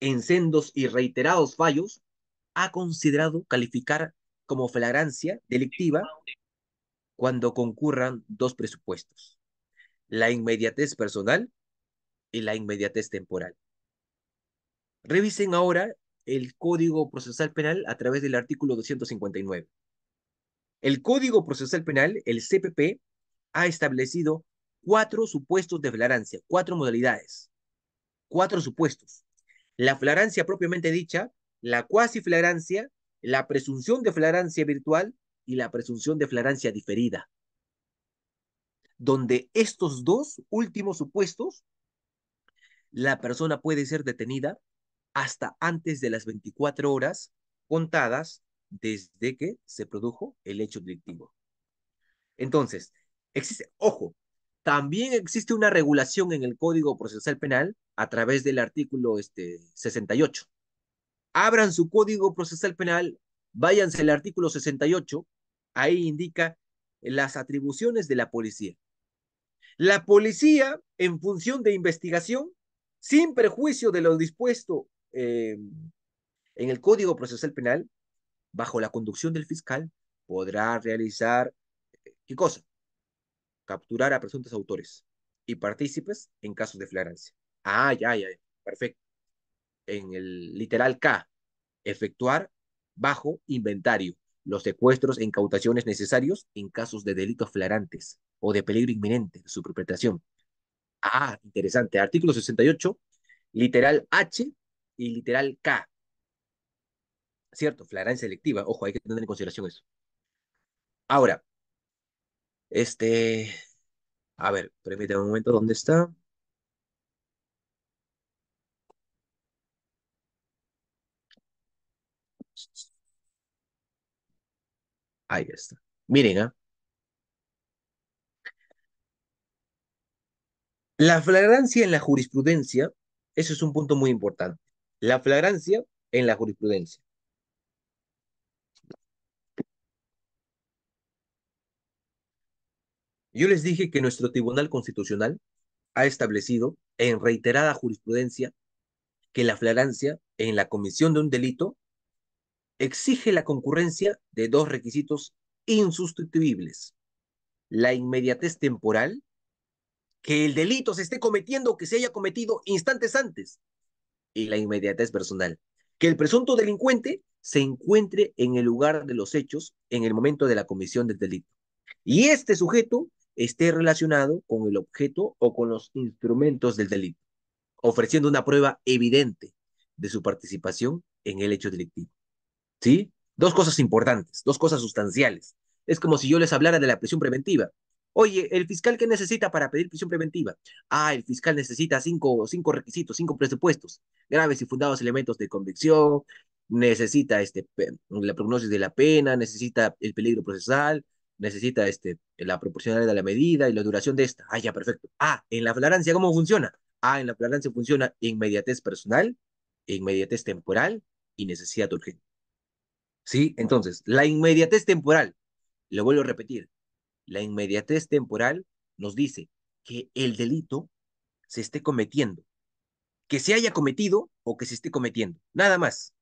en sendos y reiterados fallos, ha considerado calificar como flagrancia delictiva cuando concurran dos presupuestos, la inmediatez personal y la inmediatez temporal. Revisen ahora el Código Procesal Penal a través del artículo 259. El Código Procesal Penal, el CPP, ha establecido cuatro supuestos de flagrancia, cuatro modalidades cuatro supuestos. La flarancia propiamente dicha, la cuasi flarancia, la presunción de flagrancia virtual y la presunción de flagrancia diferida. Donde estos dos últimos supuestos, la persona puede ser detenida hasta antes de las 24 horas contadas desde que se produjo el hecho delictivo. Entonces, existe, ojo, también existe una regulación en el Código Procesal Penal a través del artículo este, 68. Abran su Código Procesal Penal, váyanse al artículo 68, ahí indica las atribuciones de la policía. La policía, en función de investigación, sin perjuicio de lo dispuesto eh, en el Código Procesal Penal, bajo la conducción del fiscal, podrá realizar, eh, ¿qué cosa? capturar a presuntos autores y partícipes en casos de flagrancia. Ah, ya, ya, perfecto. En el literal K, efectuar bajo inventario los secuestros e incautaciones necesarios en casos de delitos flagrantes o de peligro inminente de su perpetración. Ah, interesante. Artículo 68, literal H y literal K. Cierto, flagrancia electiva. Ojo, hay que tener en consideración eso. Ahora, este, a ver, permítame un momento, ¿dónde está? Ahí está. Miren, ¿ah? La flagrancia en la jurisprudencia, eso es un punto muy importante. La flagrancia en la jurisprudencia. Yo les dije que nuestro Tribunal Constitucional ha establecido en reiterada jurisprudencia que la flagrancia en la comisión de un delito exige la concurrencia de dos requisitos insustituibles. La inmediatez temporal, que el delito se esté cometiendo o que se haya cometido instantes antes, y la inmediatez personal, que el presunto delincuente se encuentre en el lugar de los hechos en el momento de la comisión del delito. Y este sujeto esté relacionado con el objeto o con los instrumentos del delito, ofreciendo una prueba evidente de su participación en el hecho delictivo. ¿Sí? Dos cosas importantes, dos cosas sustanciales. Es como si yo les hablara de la prisión preventiva. Oye, ¿el fiscal que necesita para pedir prisión preventiva? Ah, el fiscal necesita cinco, cinco requisitos, cinco presupuestos, graves y fundados elementos de convicción, necesita este, la prognosis de la pena, necesita el peligro procesal, necesita este, la proporcionalidad de la medida y la duración de esta. Ah, ya, perfecto. Ah, en la flagrancia, ¿cómo funciona? Ah, en la flagrancia funciona inmediatez personal, inmediatez temporal y necesidad urgente. ¿Sí? Entonces, la inmediatez temporal, lo vuelvo a repetir, la inmediatez temporal nos dice que el delito se esté cometiendo, que se haya cometido o que se esté cometiendo, nada más.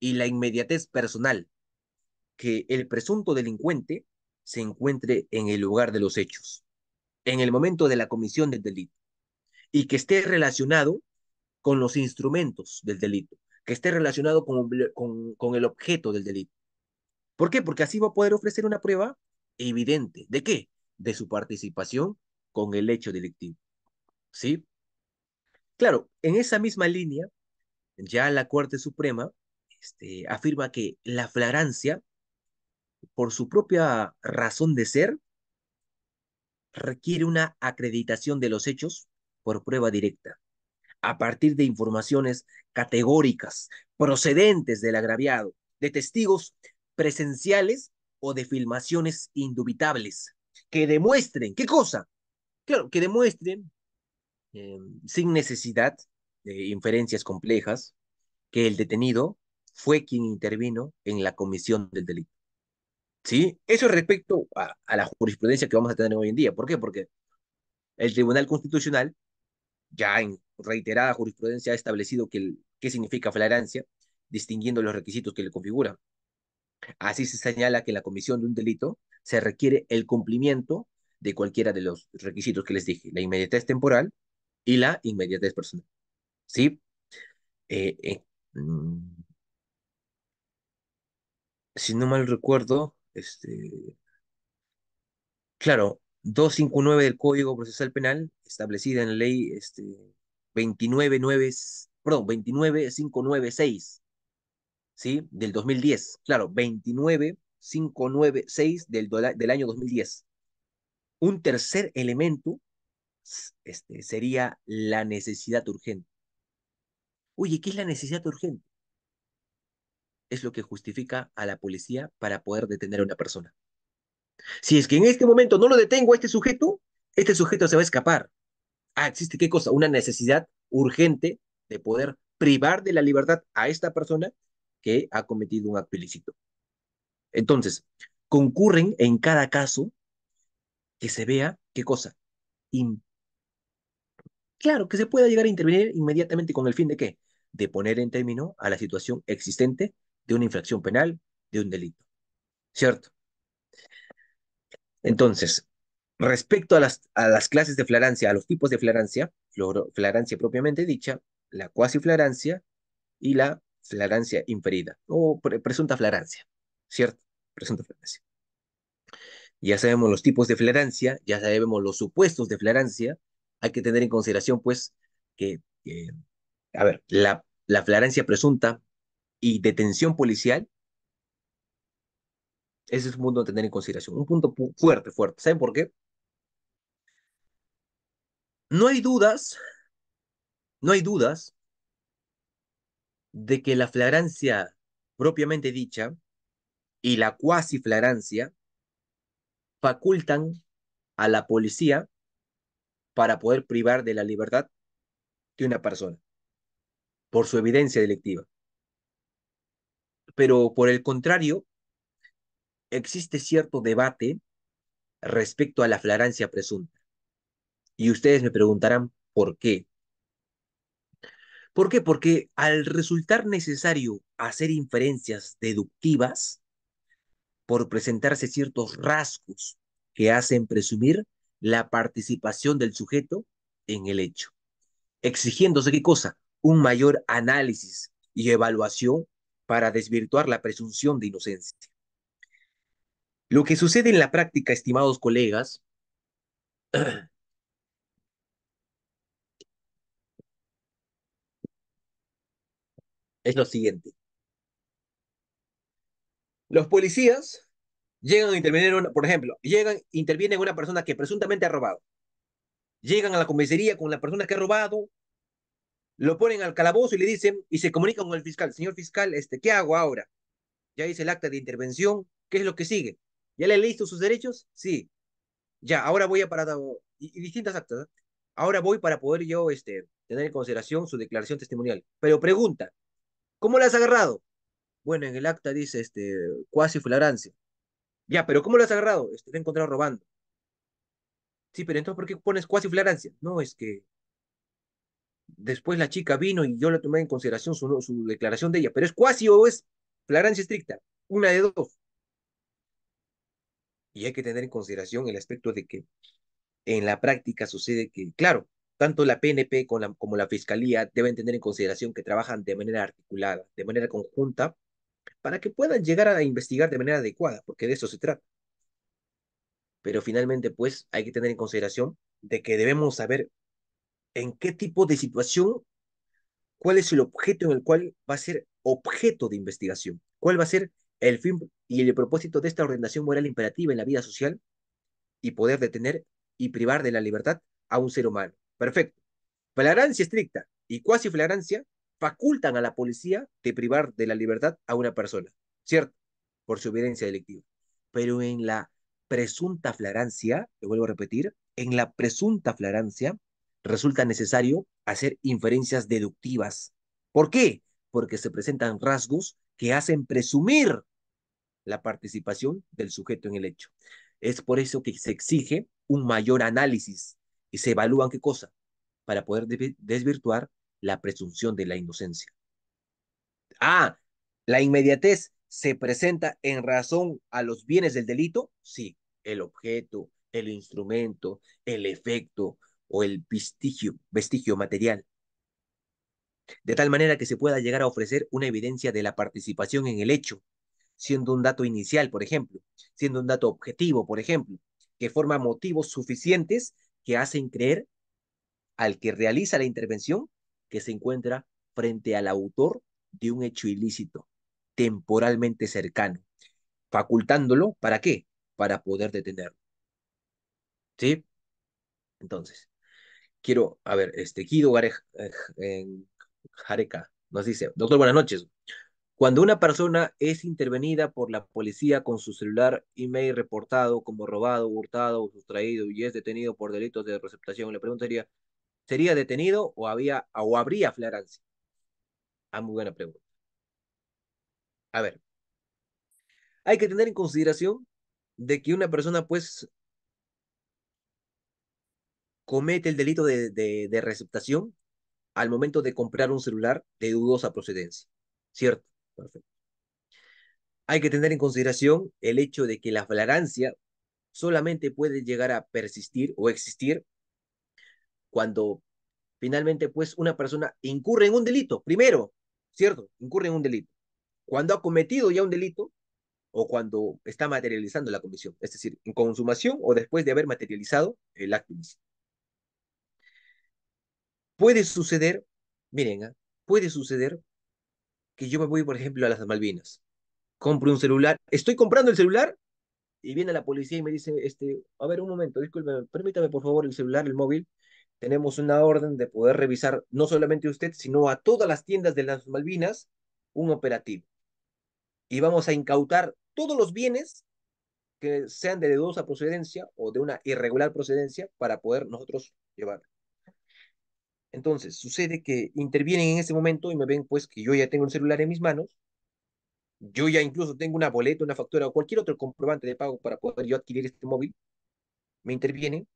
Y la inmediatez personal, que el presunto delincuente se encuentre en el lugar de los hechos, en el momento de la comisión del delito, y que esté relacionado con los instrumentos del delito, que esté relacionado con, con, el objeto del delito. ¿Por qué? Porque así va a poder ofrecer una prueba evidente. ¿De qué? De su participación con el hecho delictivo. ¿Sí? Claro, en esa misma línea, ya la Corte Suprema este, afirma que la flagrancia por su propia razón de ser, requiere una acreditación de los hechos por prueba directa, a partir de informaciones categóricas procedentes del agraviado, de testigos presenciales o de filmaciones indubitables, que demuestren, ¿qué cosa? Claro, que demuestren, eh, sin necesidad de inferencias complejas, que el detenido fue quien intervino en la comisión del delito. ¿Sí? Eso respecto a, la jurisprudencia que vamos a tener hoy en día. ¿Por qué? Porque el Tribunal Constitucional, ya en reiterada jurisprudencia, ha establecido que qué significa flagrancia, distinguiendo los requisitos que le configuran. Así se señala que en la comisión de un delito se requiere el cumplimiento de cualquiera de los requisitos que les dije, la inmediatez temporal y la inmediatez personal. ¿Sí? Eh, eh, mm. Si no mal recuerdo, este, claro, 259 del Código Procesal Penal, establecida en la ley este, 299, perdón, 29596, ¿sí? Del 2010, claro, 29596 del, del año 2010. Un tercer elemento este, sería la necesidad urgente. Oye, ¿qué es la necesidad urgente? es lo que justifica a la policía para poder detener a una persona. Si es que en este momento no lo detengo a este sujeto, este sujeto se va a escapar. Ah, existe qué cosa? Una necesidad urgente de poder privar de la libertad a esta persona que ha cometido un acto ilícito. Entonces, concurren en cada caso que se vea qué cosa. Claro, que se pueda llegar a intervenir inmediatamente con el fin de qué? De poner en término a la situación existente de una infracción penal, de un delito. ¿Cierto? Entonces, respecto a las, a las clases de flarancia a los tipos de flagrancia, flarancia propiamente dicha, la cuasi flarancia y la flarancia inferida, o presunta flarancia ¿cierto? Presunta flagrancia. Ya sabemos los tipos de flarancia ya sabemos los supuestos de flarancia hay que tener en consideración, pues, que, eh, a ver, la, la flagrancia presunta y detención policial, ese es un punto a tener en consideración, un punto fuerte, fuerte. ¿Saben por qué? No hay dudas, no hay dudas de que la flagrancia propiamente dicha y la cuasi flagrancia facultan a la policía para poder privar de la libertad de una persona por su evidencia delictiva pero por el contrario, existe cierto debate respecto a la flagrancia presunta. Y ustedes me preguntarán por qué. ¿Por qué? Porque al resultar necesario hacer inferencias deductivas, por presentarse ciertos rasgos que hacen presumir la participación del sujeto en el hecho, exigiéndose qué cosa? Un mayor análisis y evaluación para desvirtuar la presunción de inocencia. Lo que sucede en la práctica, estimados colegas, es lo siguiente. Los policías llegan a intervenir, por ejemplo, llegan, intervienen una persona que presuntamente ha robado. Llegan a la comisaría con la persona que ha robado, lo ponen al calabozo y le dicen, y se comunican con el fiscal, señor fiscal, este, ¿qué hago ahora? Ya hice el acta de intervención, ¿qué es lo que sigue? ¿Ya le he leído sus derechos? Sí. Ya, ahora voy a para y, distintas actas. Ahora voy para poder yo este, tener en consideración su declaración testimonial. Pero pregunta, ¿cómo la has agarrado? Bueno, en el acta dice este cuasi flagrancia. Ya, pero ¿cómo lo has agarrado? Este, te he encontrado robando. Sí, pero entonces ¿por qué pones cuasi flagrancia? No, es que después la chica vino y yo la tomé en consideración su, su declaración de ella, pero es cuasi o es flagrancia estricta, una de dos. Y hay que tener en consideración el aspecto de que en la práctica sucede que, claro, tanto la PNP con la, como la Fiscalía deben tener en consideración que trabajan de manera articulada, de manera conjunta, para que puedan llegar a investigar de manera adecuada, porque de eso se trata. Pero finalmente, pues, hay que tener en consideración de que debemos saber en qué tipo de situación, cuál es el objeto en el cual va a ser objeto de investigación, cuál va a ser el fin y el propósito de esta ordenación moral imperativa en la vida social y poder detener y privar de la libertad a un ser humano. Perfecto. Flarancia estricta y cuasi flarancia. facultan a la policía de privar de la libertad a una persona, ¿cierto? Por su evidencia delictiva. Pero en la presunta flarancia. lo vuelvo a repetir, en la presunta flarancia resulta necesario hacer inferencias deductivas. ¿Por qué? Porque se presentan rasgos que hacen presumir la participación del sujeto en el hecho. Es por eso que se exige un mayor análisis y se evalúan qué cosa para poder desvirtuar la presunción de la inocencia. Ah, la inmediatez se presenta en razón a los bienes del delito. Sí, el objeto, el instrumento, el efecto, o el vestigio, material, de tal manera que se pueda llegar a ofrecer una evidencia de la participación en el hecho, siendo un dato inicial, por ejemplo, siendo un dato objetivo, por ejemplo, que forma motivos suficientes que hacen creer al que realiza la intervención que se encuentra frente al autor de un hecho ilícito, temporalmente cercano, facultándolo, ¿para qué? Para poder detenerlo. ¿Sí? Entonces, quiero, a ver, este, Guido eh, eh, Jareca nos dice, doctor, buenas noches. Cuando una persona es intervenida por la policía con su celular, email reportado como robado, hurtado o sustraído y es detenido por delitos de receptación, le preguntaría, ¿sería detenido o, había, o habría flagrancia? Ah, muy buena pregunta. A ver, hay que tener en consideración de que una persona pues comete el delito de, receptación al momento de comprar un celular de dudosa procedencia. ¿Cierto? Perfecto. Hay que tener en consideración el hecho de que la flagrancia solamente puede llegar a persistir o existir cuando finalmente pues una persona incurre en un delito, primero, ¿cierto? Incurre en un delito. Cuando ha cometido ya un delito o cuando está materializando la comisión, es decir, en consumación o después de haber materializado el acto Puede suceder, miren, ¿ah? puede suceder que yo me voy, por ejemplo, a las Malvinas, compro un celular, estoy comprando el celular y viene la policía y me dice, este, a ver, un momento, discúlpeme, permítame por favor el celular, el móvil, tenemos una orden de poder revisar no solamente usted, sino a todas las tiendas de las Malvinas un operativo. Y vamos a incautar todos los bienes que sean de dudosa procedencia o de una irregular procedencia para poder nosotros llevar. Entonces, sucede que intervienen en ese momento y me ven pues que yo ya tengo un celular en mis manos, yo ya incluso tengo una boleta, una factura o cualquier otro comprobante de pago para poder yo adquirir este móvil, me intervienen,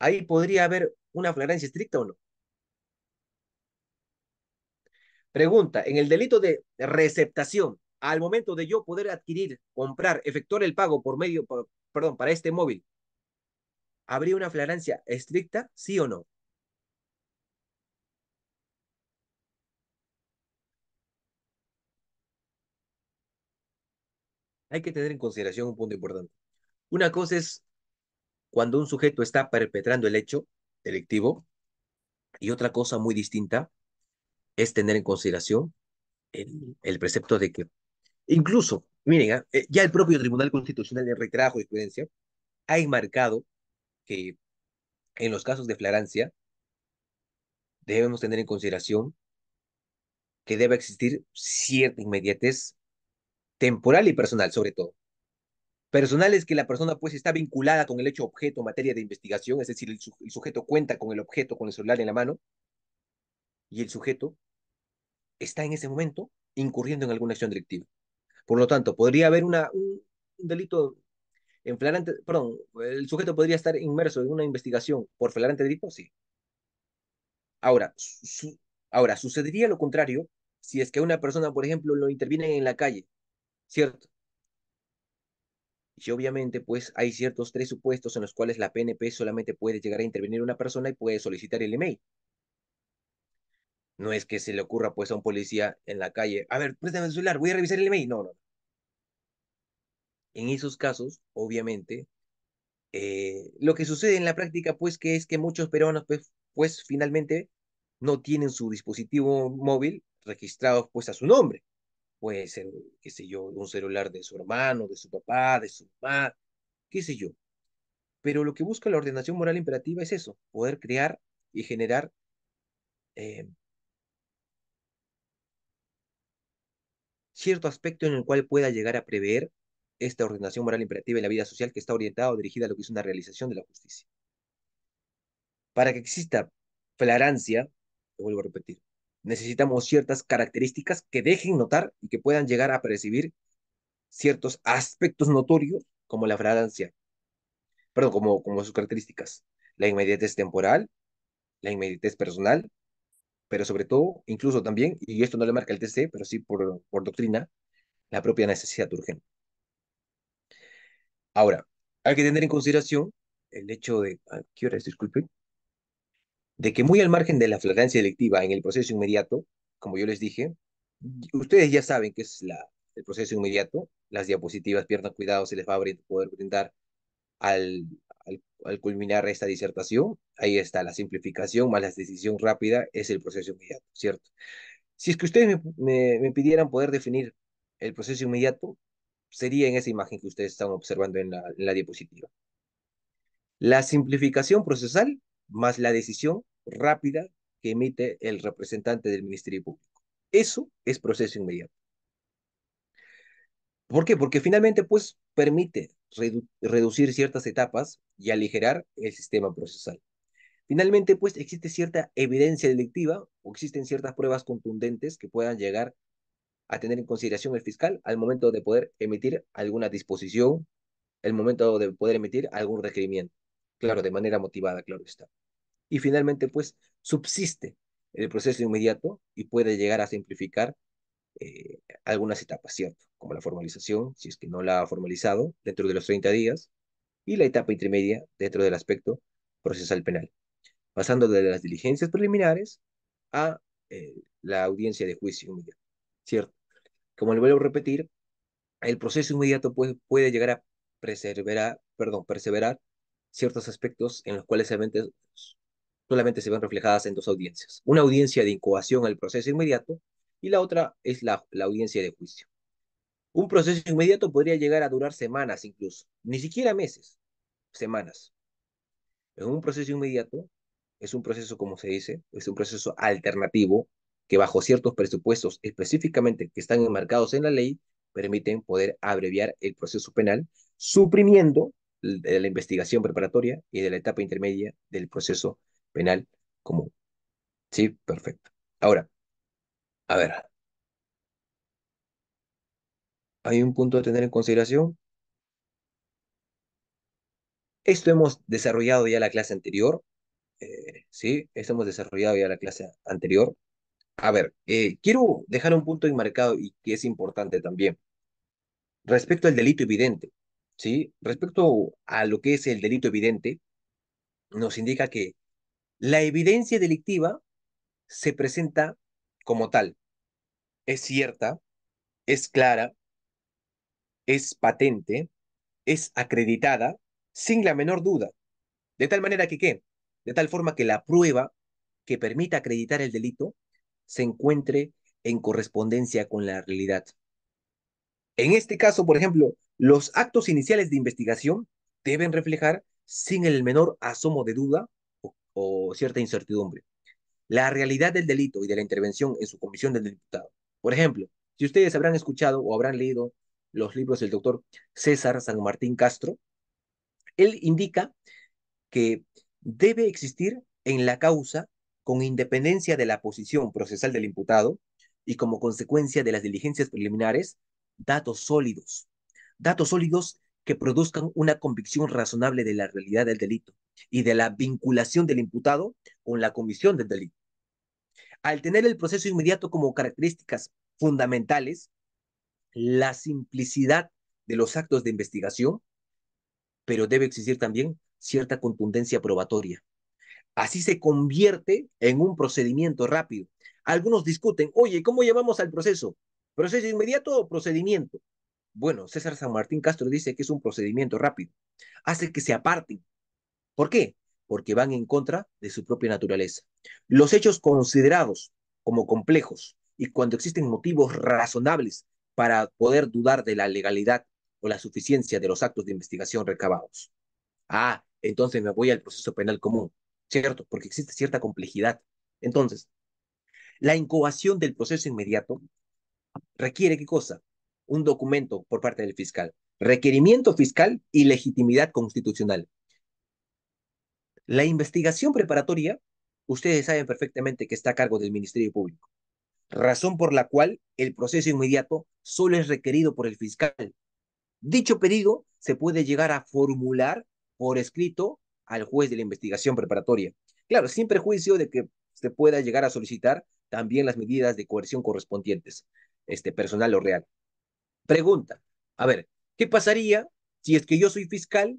ahí podría haber una flagrancia estricta o no. Pregunta, en el delito de receptación, al momento de yo poder adquirir, comprar, efectuar el pago por medio, perdón, para este móvil, ¿habría una flagrancia estricta, sí o no? hay que tener en consideración un punto importante. Una cosa es cuando un sujeto está perpetrando el hecho delictivo y otra cosa muy distinta es tener en consideración el, precepto de que incluso, miren, ah, eh, ya el propio Tribunal Constitucional de y jurisprudencia ha enmarcado que en los casos de flagrancia debemos tener en consideración que debe existir cierta inmediatez temporal y personal, sobre todo. Personal es que la persona pues está vinculada con el hecho objeto, materia de investigación, es decir, el, sujeto cuenta con el objeto, con el celular en la mano, y el sujeto está en ese momento incurriendo en alguna acción directiva. Por lo tanto, podría haber una, un, delito en flagrante, perdón, el sujeto podría estar inmerso en una investigación por flagrante delito, sí. Ahora, ahora, sucedería lo contrario si es que una persona, por ejemplo, lo interviene en la calle ¿cierto? Y obviamente, pues hay ciertos tres supuestos en los cuales la PNP solamente puede llegar a intervenir una persona y puede solicitar el email. No es que se le ocurra pues a un policía en la calle, a ver, préstame el celular, voy a revisar el email. No, no. En esos casos, obviamente, eh, lo que sucede en la práctica pues que es que muchos peruanos pues, pues finalmente no tienen su dispositivo móvil registrado, pues a su nombre puede ser, qué sé yo, un celular de su hermano, de su papá, de su mamá, qué sé yo. Pero lo que busca la ordenación moral imperativa es eso, poder crear y generar eh, cierto aspecto en el cual pueda llegar a prever esta ordenación moral imperativa en la vida social que está orientada o dirigida a lo que es una realización de la justicia. Para que exista flarancia, lo vuelvo a repetir, necesitamos ciertas características que dejen notar y que puedan llegar a percibir ciertos aspectos notorios como la fragancia, perdón, como, como sus características, la inmediatez temporal, la inmediatez personal, pero sobre todo, incluso también, y esto no le marca el TC, pero sí por, por doctrina, la propia necesidad urgente. Ahora, hay que tener en consideración el hecho de, qué hora es? Disculpen de que muy al margen de la flagrancia electiva en el proceso inmediato, como yo les dije, ustedes ya saben que es la, el proceso inmediato, las diapositivas, pierdan cuidado, se les va a poder brindar al, al, culminar esta disertación. Ahí está la simplificación más la decisión rápida, es el proceso inmediato, ¿cierto? Si es que ustedes me, pidieran poder definir el proceso inmediato, sería en esa imagen que ustedes están observando en la diapositiva. La simplificación procesal más la decisión rápida que emite el representante del Ministerio Público. Eso es proceso inmediato. ¿Por qué? Porque finalmente pues permite reducir ciertas etapas y aligerar el sistema procesal. Finalmente pues existe cierta evidencia delictiva o existen ciertas pruebas contundentes que puedan llegar a tener en consideración el fiscal al momento de poder emitir alguna disposición, el momento de poder emitir algún requerimiento. Claro, de manera motivada, claro está y finalmente pues subsiste el proceso inmediato y puede llegar a simplificar eh, algunas etapas, ¿cierto? Como la formalización, si es que no la ha formalizado, dentro de los 30 días, y la etapa intermedia dentro del aspecto procesal penal, pasando de las diligencias preliminares a eh, la audiencia de juicio inmediato, ¿cierto? Como le vuelvo a repetir, el proceso inmediato puede, llegar a perseverar, perdón, perseverar ciertos aspectos en los cuales solamente se ven reflejadas en dos audiencias. Una audiencia de incubación al proceso inmediato y la otra es la, audiencia de juicio. Un proceso inmediato podría llegar a durar semanas incluso, ni siquiera meses, semanas. En un proceso inmediato, es un proceso, como se dice, es un proceso alternativo que bajo ciertos presupuestos específicamente que están enmarcados en la ley, permiten poder abreviar el proceso penal, suprimiendo la investigación preparatoria y de la etapa intermedia del proceso penal común. Sí, perfecto. Ahora, a ver. Hay un punto a tener en consideración. Esto hemos desarrollado ya la clase anterior. Eh, sí, esto hemos desarrollado ya la clase anterior. A ver, eh, quiero dejar un punto enmarcado y que es importante también. Respecto al delito evidente, ¿sí? Respecto a lo que es el delito evidente, nos indica que la evidencia delictiva se presenta como tal. Es cierta, es clara, es patente, es acreditada, sin la menor duda. De tal manera que, ¿qué? De tal forma que la prueba que permita acreditar el delito se encuentre en correspondencia con la realidad. En este caso, por ejemplo, los actos iniciales de investigación deben reflejar, sin el menor asomo de duda, o cierta incertidumbre. La realidad del delito y de la intervención en su comisión del diputado. Por ejemplo, si ustedes habrán escuchado o habrán leído los libros del doctor César San Martín Castro, él indica que debe existir en la causa, con independencia de la posición procesal del imputado y como consecuencia de las diligencias preliminares, datos sólidos. Datos sólidos que produzcan una convicción razonable de la realidad del delito y de la vinculación del imputado con la comisión del delito. Al tener el proceso inmediato como características fundamentales, la simplicidad de los actos de investigación, pero debe existir también cierta contundencia probatoria. Así se convierte en un procedimiento rápido. Algunos discuten, oye, ¿cómo llevamos al proceso? ¿Proceso inmediato o procedimiento? Bueno, César San Martín Castro dice que es un procedimiento rápido. Hace que se aparten ¿Por qué? Porque van en contra de su propia naturaleza. Los hechos considerados como complejos y cuando existen motivos razonables para poder dudar de la legalidad o la suficiencia de los actos de investigación recabados. Ah, entonces me voy al proceso penal común, ¿cierto? Porque existe cierta complejidad. Entonces, la incubación del proceso inmediato requiere qué cosa? Un documento por parte del fiscal, requerimiento fiscal y legitimidad constitucional. La investigación preparatoria, ustedes saben perfectamente que está a cargo del Ministerio Público, razón por la cual el proceso inmediato solo es requerido por el fiscal. Dicho pedido se puede llegar a formular por escrito al juez de la investigación preparatoria. Claro, sin prejuicio de que se pueda llegar a solicitar también las medidas de coerción correspondientes, este personal o real. Pregunta, a ver, ¿qué pasaría si es que yo soy fiscal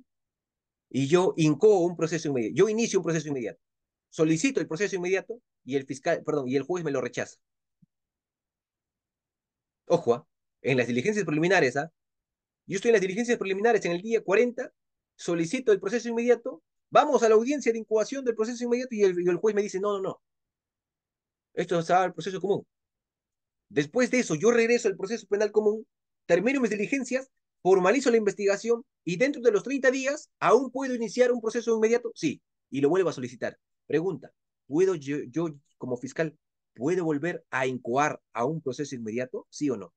y yo incoo un proceso inmediato, yo inicio un proceso inmediato, solicito el proceso inmediato y el fiscal, perdón, y el juez me lo rechaza. Ojo, ¿ah? en las diligencias preliminares, ¿ah? yo estoy en las diligencias preliminares en el día 40, solicito el proceso inmediato, vamos a la audiencia de incubación del proceso inmediato y el, juez me dice, no, no, no, esto es el proceso común. Después de eso, yo regreso al proceso penal común, termino mis diligencias formalizo la investigación y dentro de los 30 días, ¿aún puedo iniciar un proceso inmediato? Sí, y lo vuelvo a solicitar. Pregunta, ¿puedo yo, como fiscal, puedo volver a incoar a un proceso inmediato? ¿Sí o no?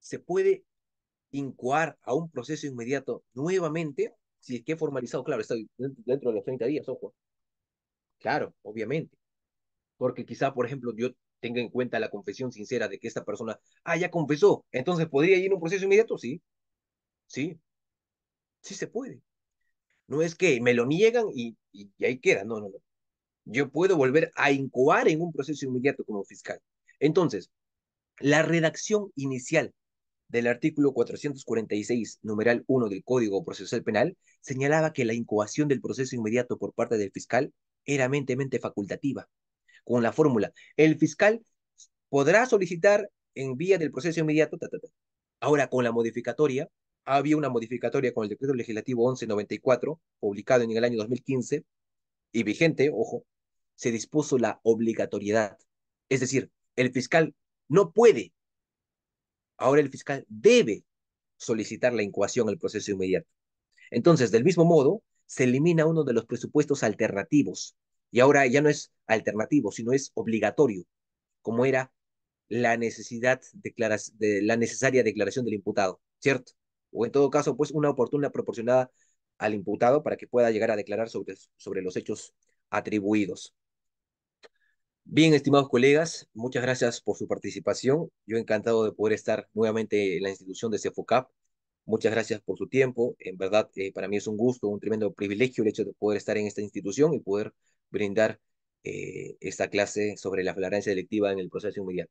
¿Se puede incoar a un proceso inmediato nuevamente? Si es que he formalizado, claro, estoy dentro de los 30 días, ojo. Claro, obviamente porque quizá, por ejemplo, yo tenga en cuenta la confesión sincera de que esta persona, ah, ya confesó, entonces podría ir en un proceso inmediato, sí, sí, sí se puede. No es que me lo niegan y, ahí queda, no, no, no. Yo puedo volver a incoar en un proceso inmediato como fiscal. Entonces, la redacción inicial del artículo 446, numeral 1 del Código Procesal Penal, señalaba que la incoación del proceso inmediato por parte del fiscal era mentemente facultativa con la fórmula. El fiscal podrá solicitar en vía del proceso inmediato. Ahora, con la modificatoria, había una modificatoria con el decreto legislativo 1194, publicado en el año 2015 y vigente, ojo, se dispuso la obligatoriedad. Es decir, el fiscal no puede, ahora el fiscal debe solicitar la incoación al proceso inmediato. Entonces, del mismo modo, se elimina uno de los presupuestos alternativos y ahora ya no es alternativo, sino es obligatorio, como era la necesidad de la necesaria declaración del imputado, ¿cierto? O en todo caso, pues una oportunidad proporcionada al imputado para que pueda llegar a declarar sobre, sobre los hechos atribuidos. Bien, estimados colegas, muchas gracias por su participación. Yo encantado de poder estar nuevamente en la institución de CEFOCAP. Muchas gracias por su tiempo. En verdad, eh, para mí es un gusto, un tremendo privilegio el hecho de poder estar en esta institución y poder brindar eh, esta clase sobre la flagrancia delictiva en el proceso inmediato.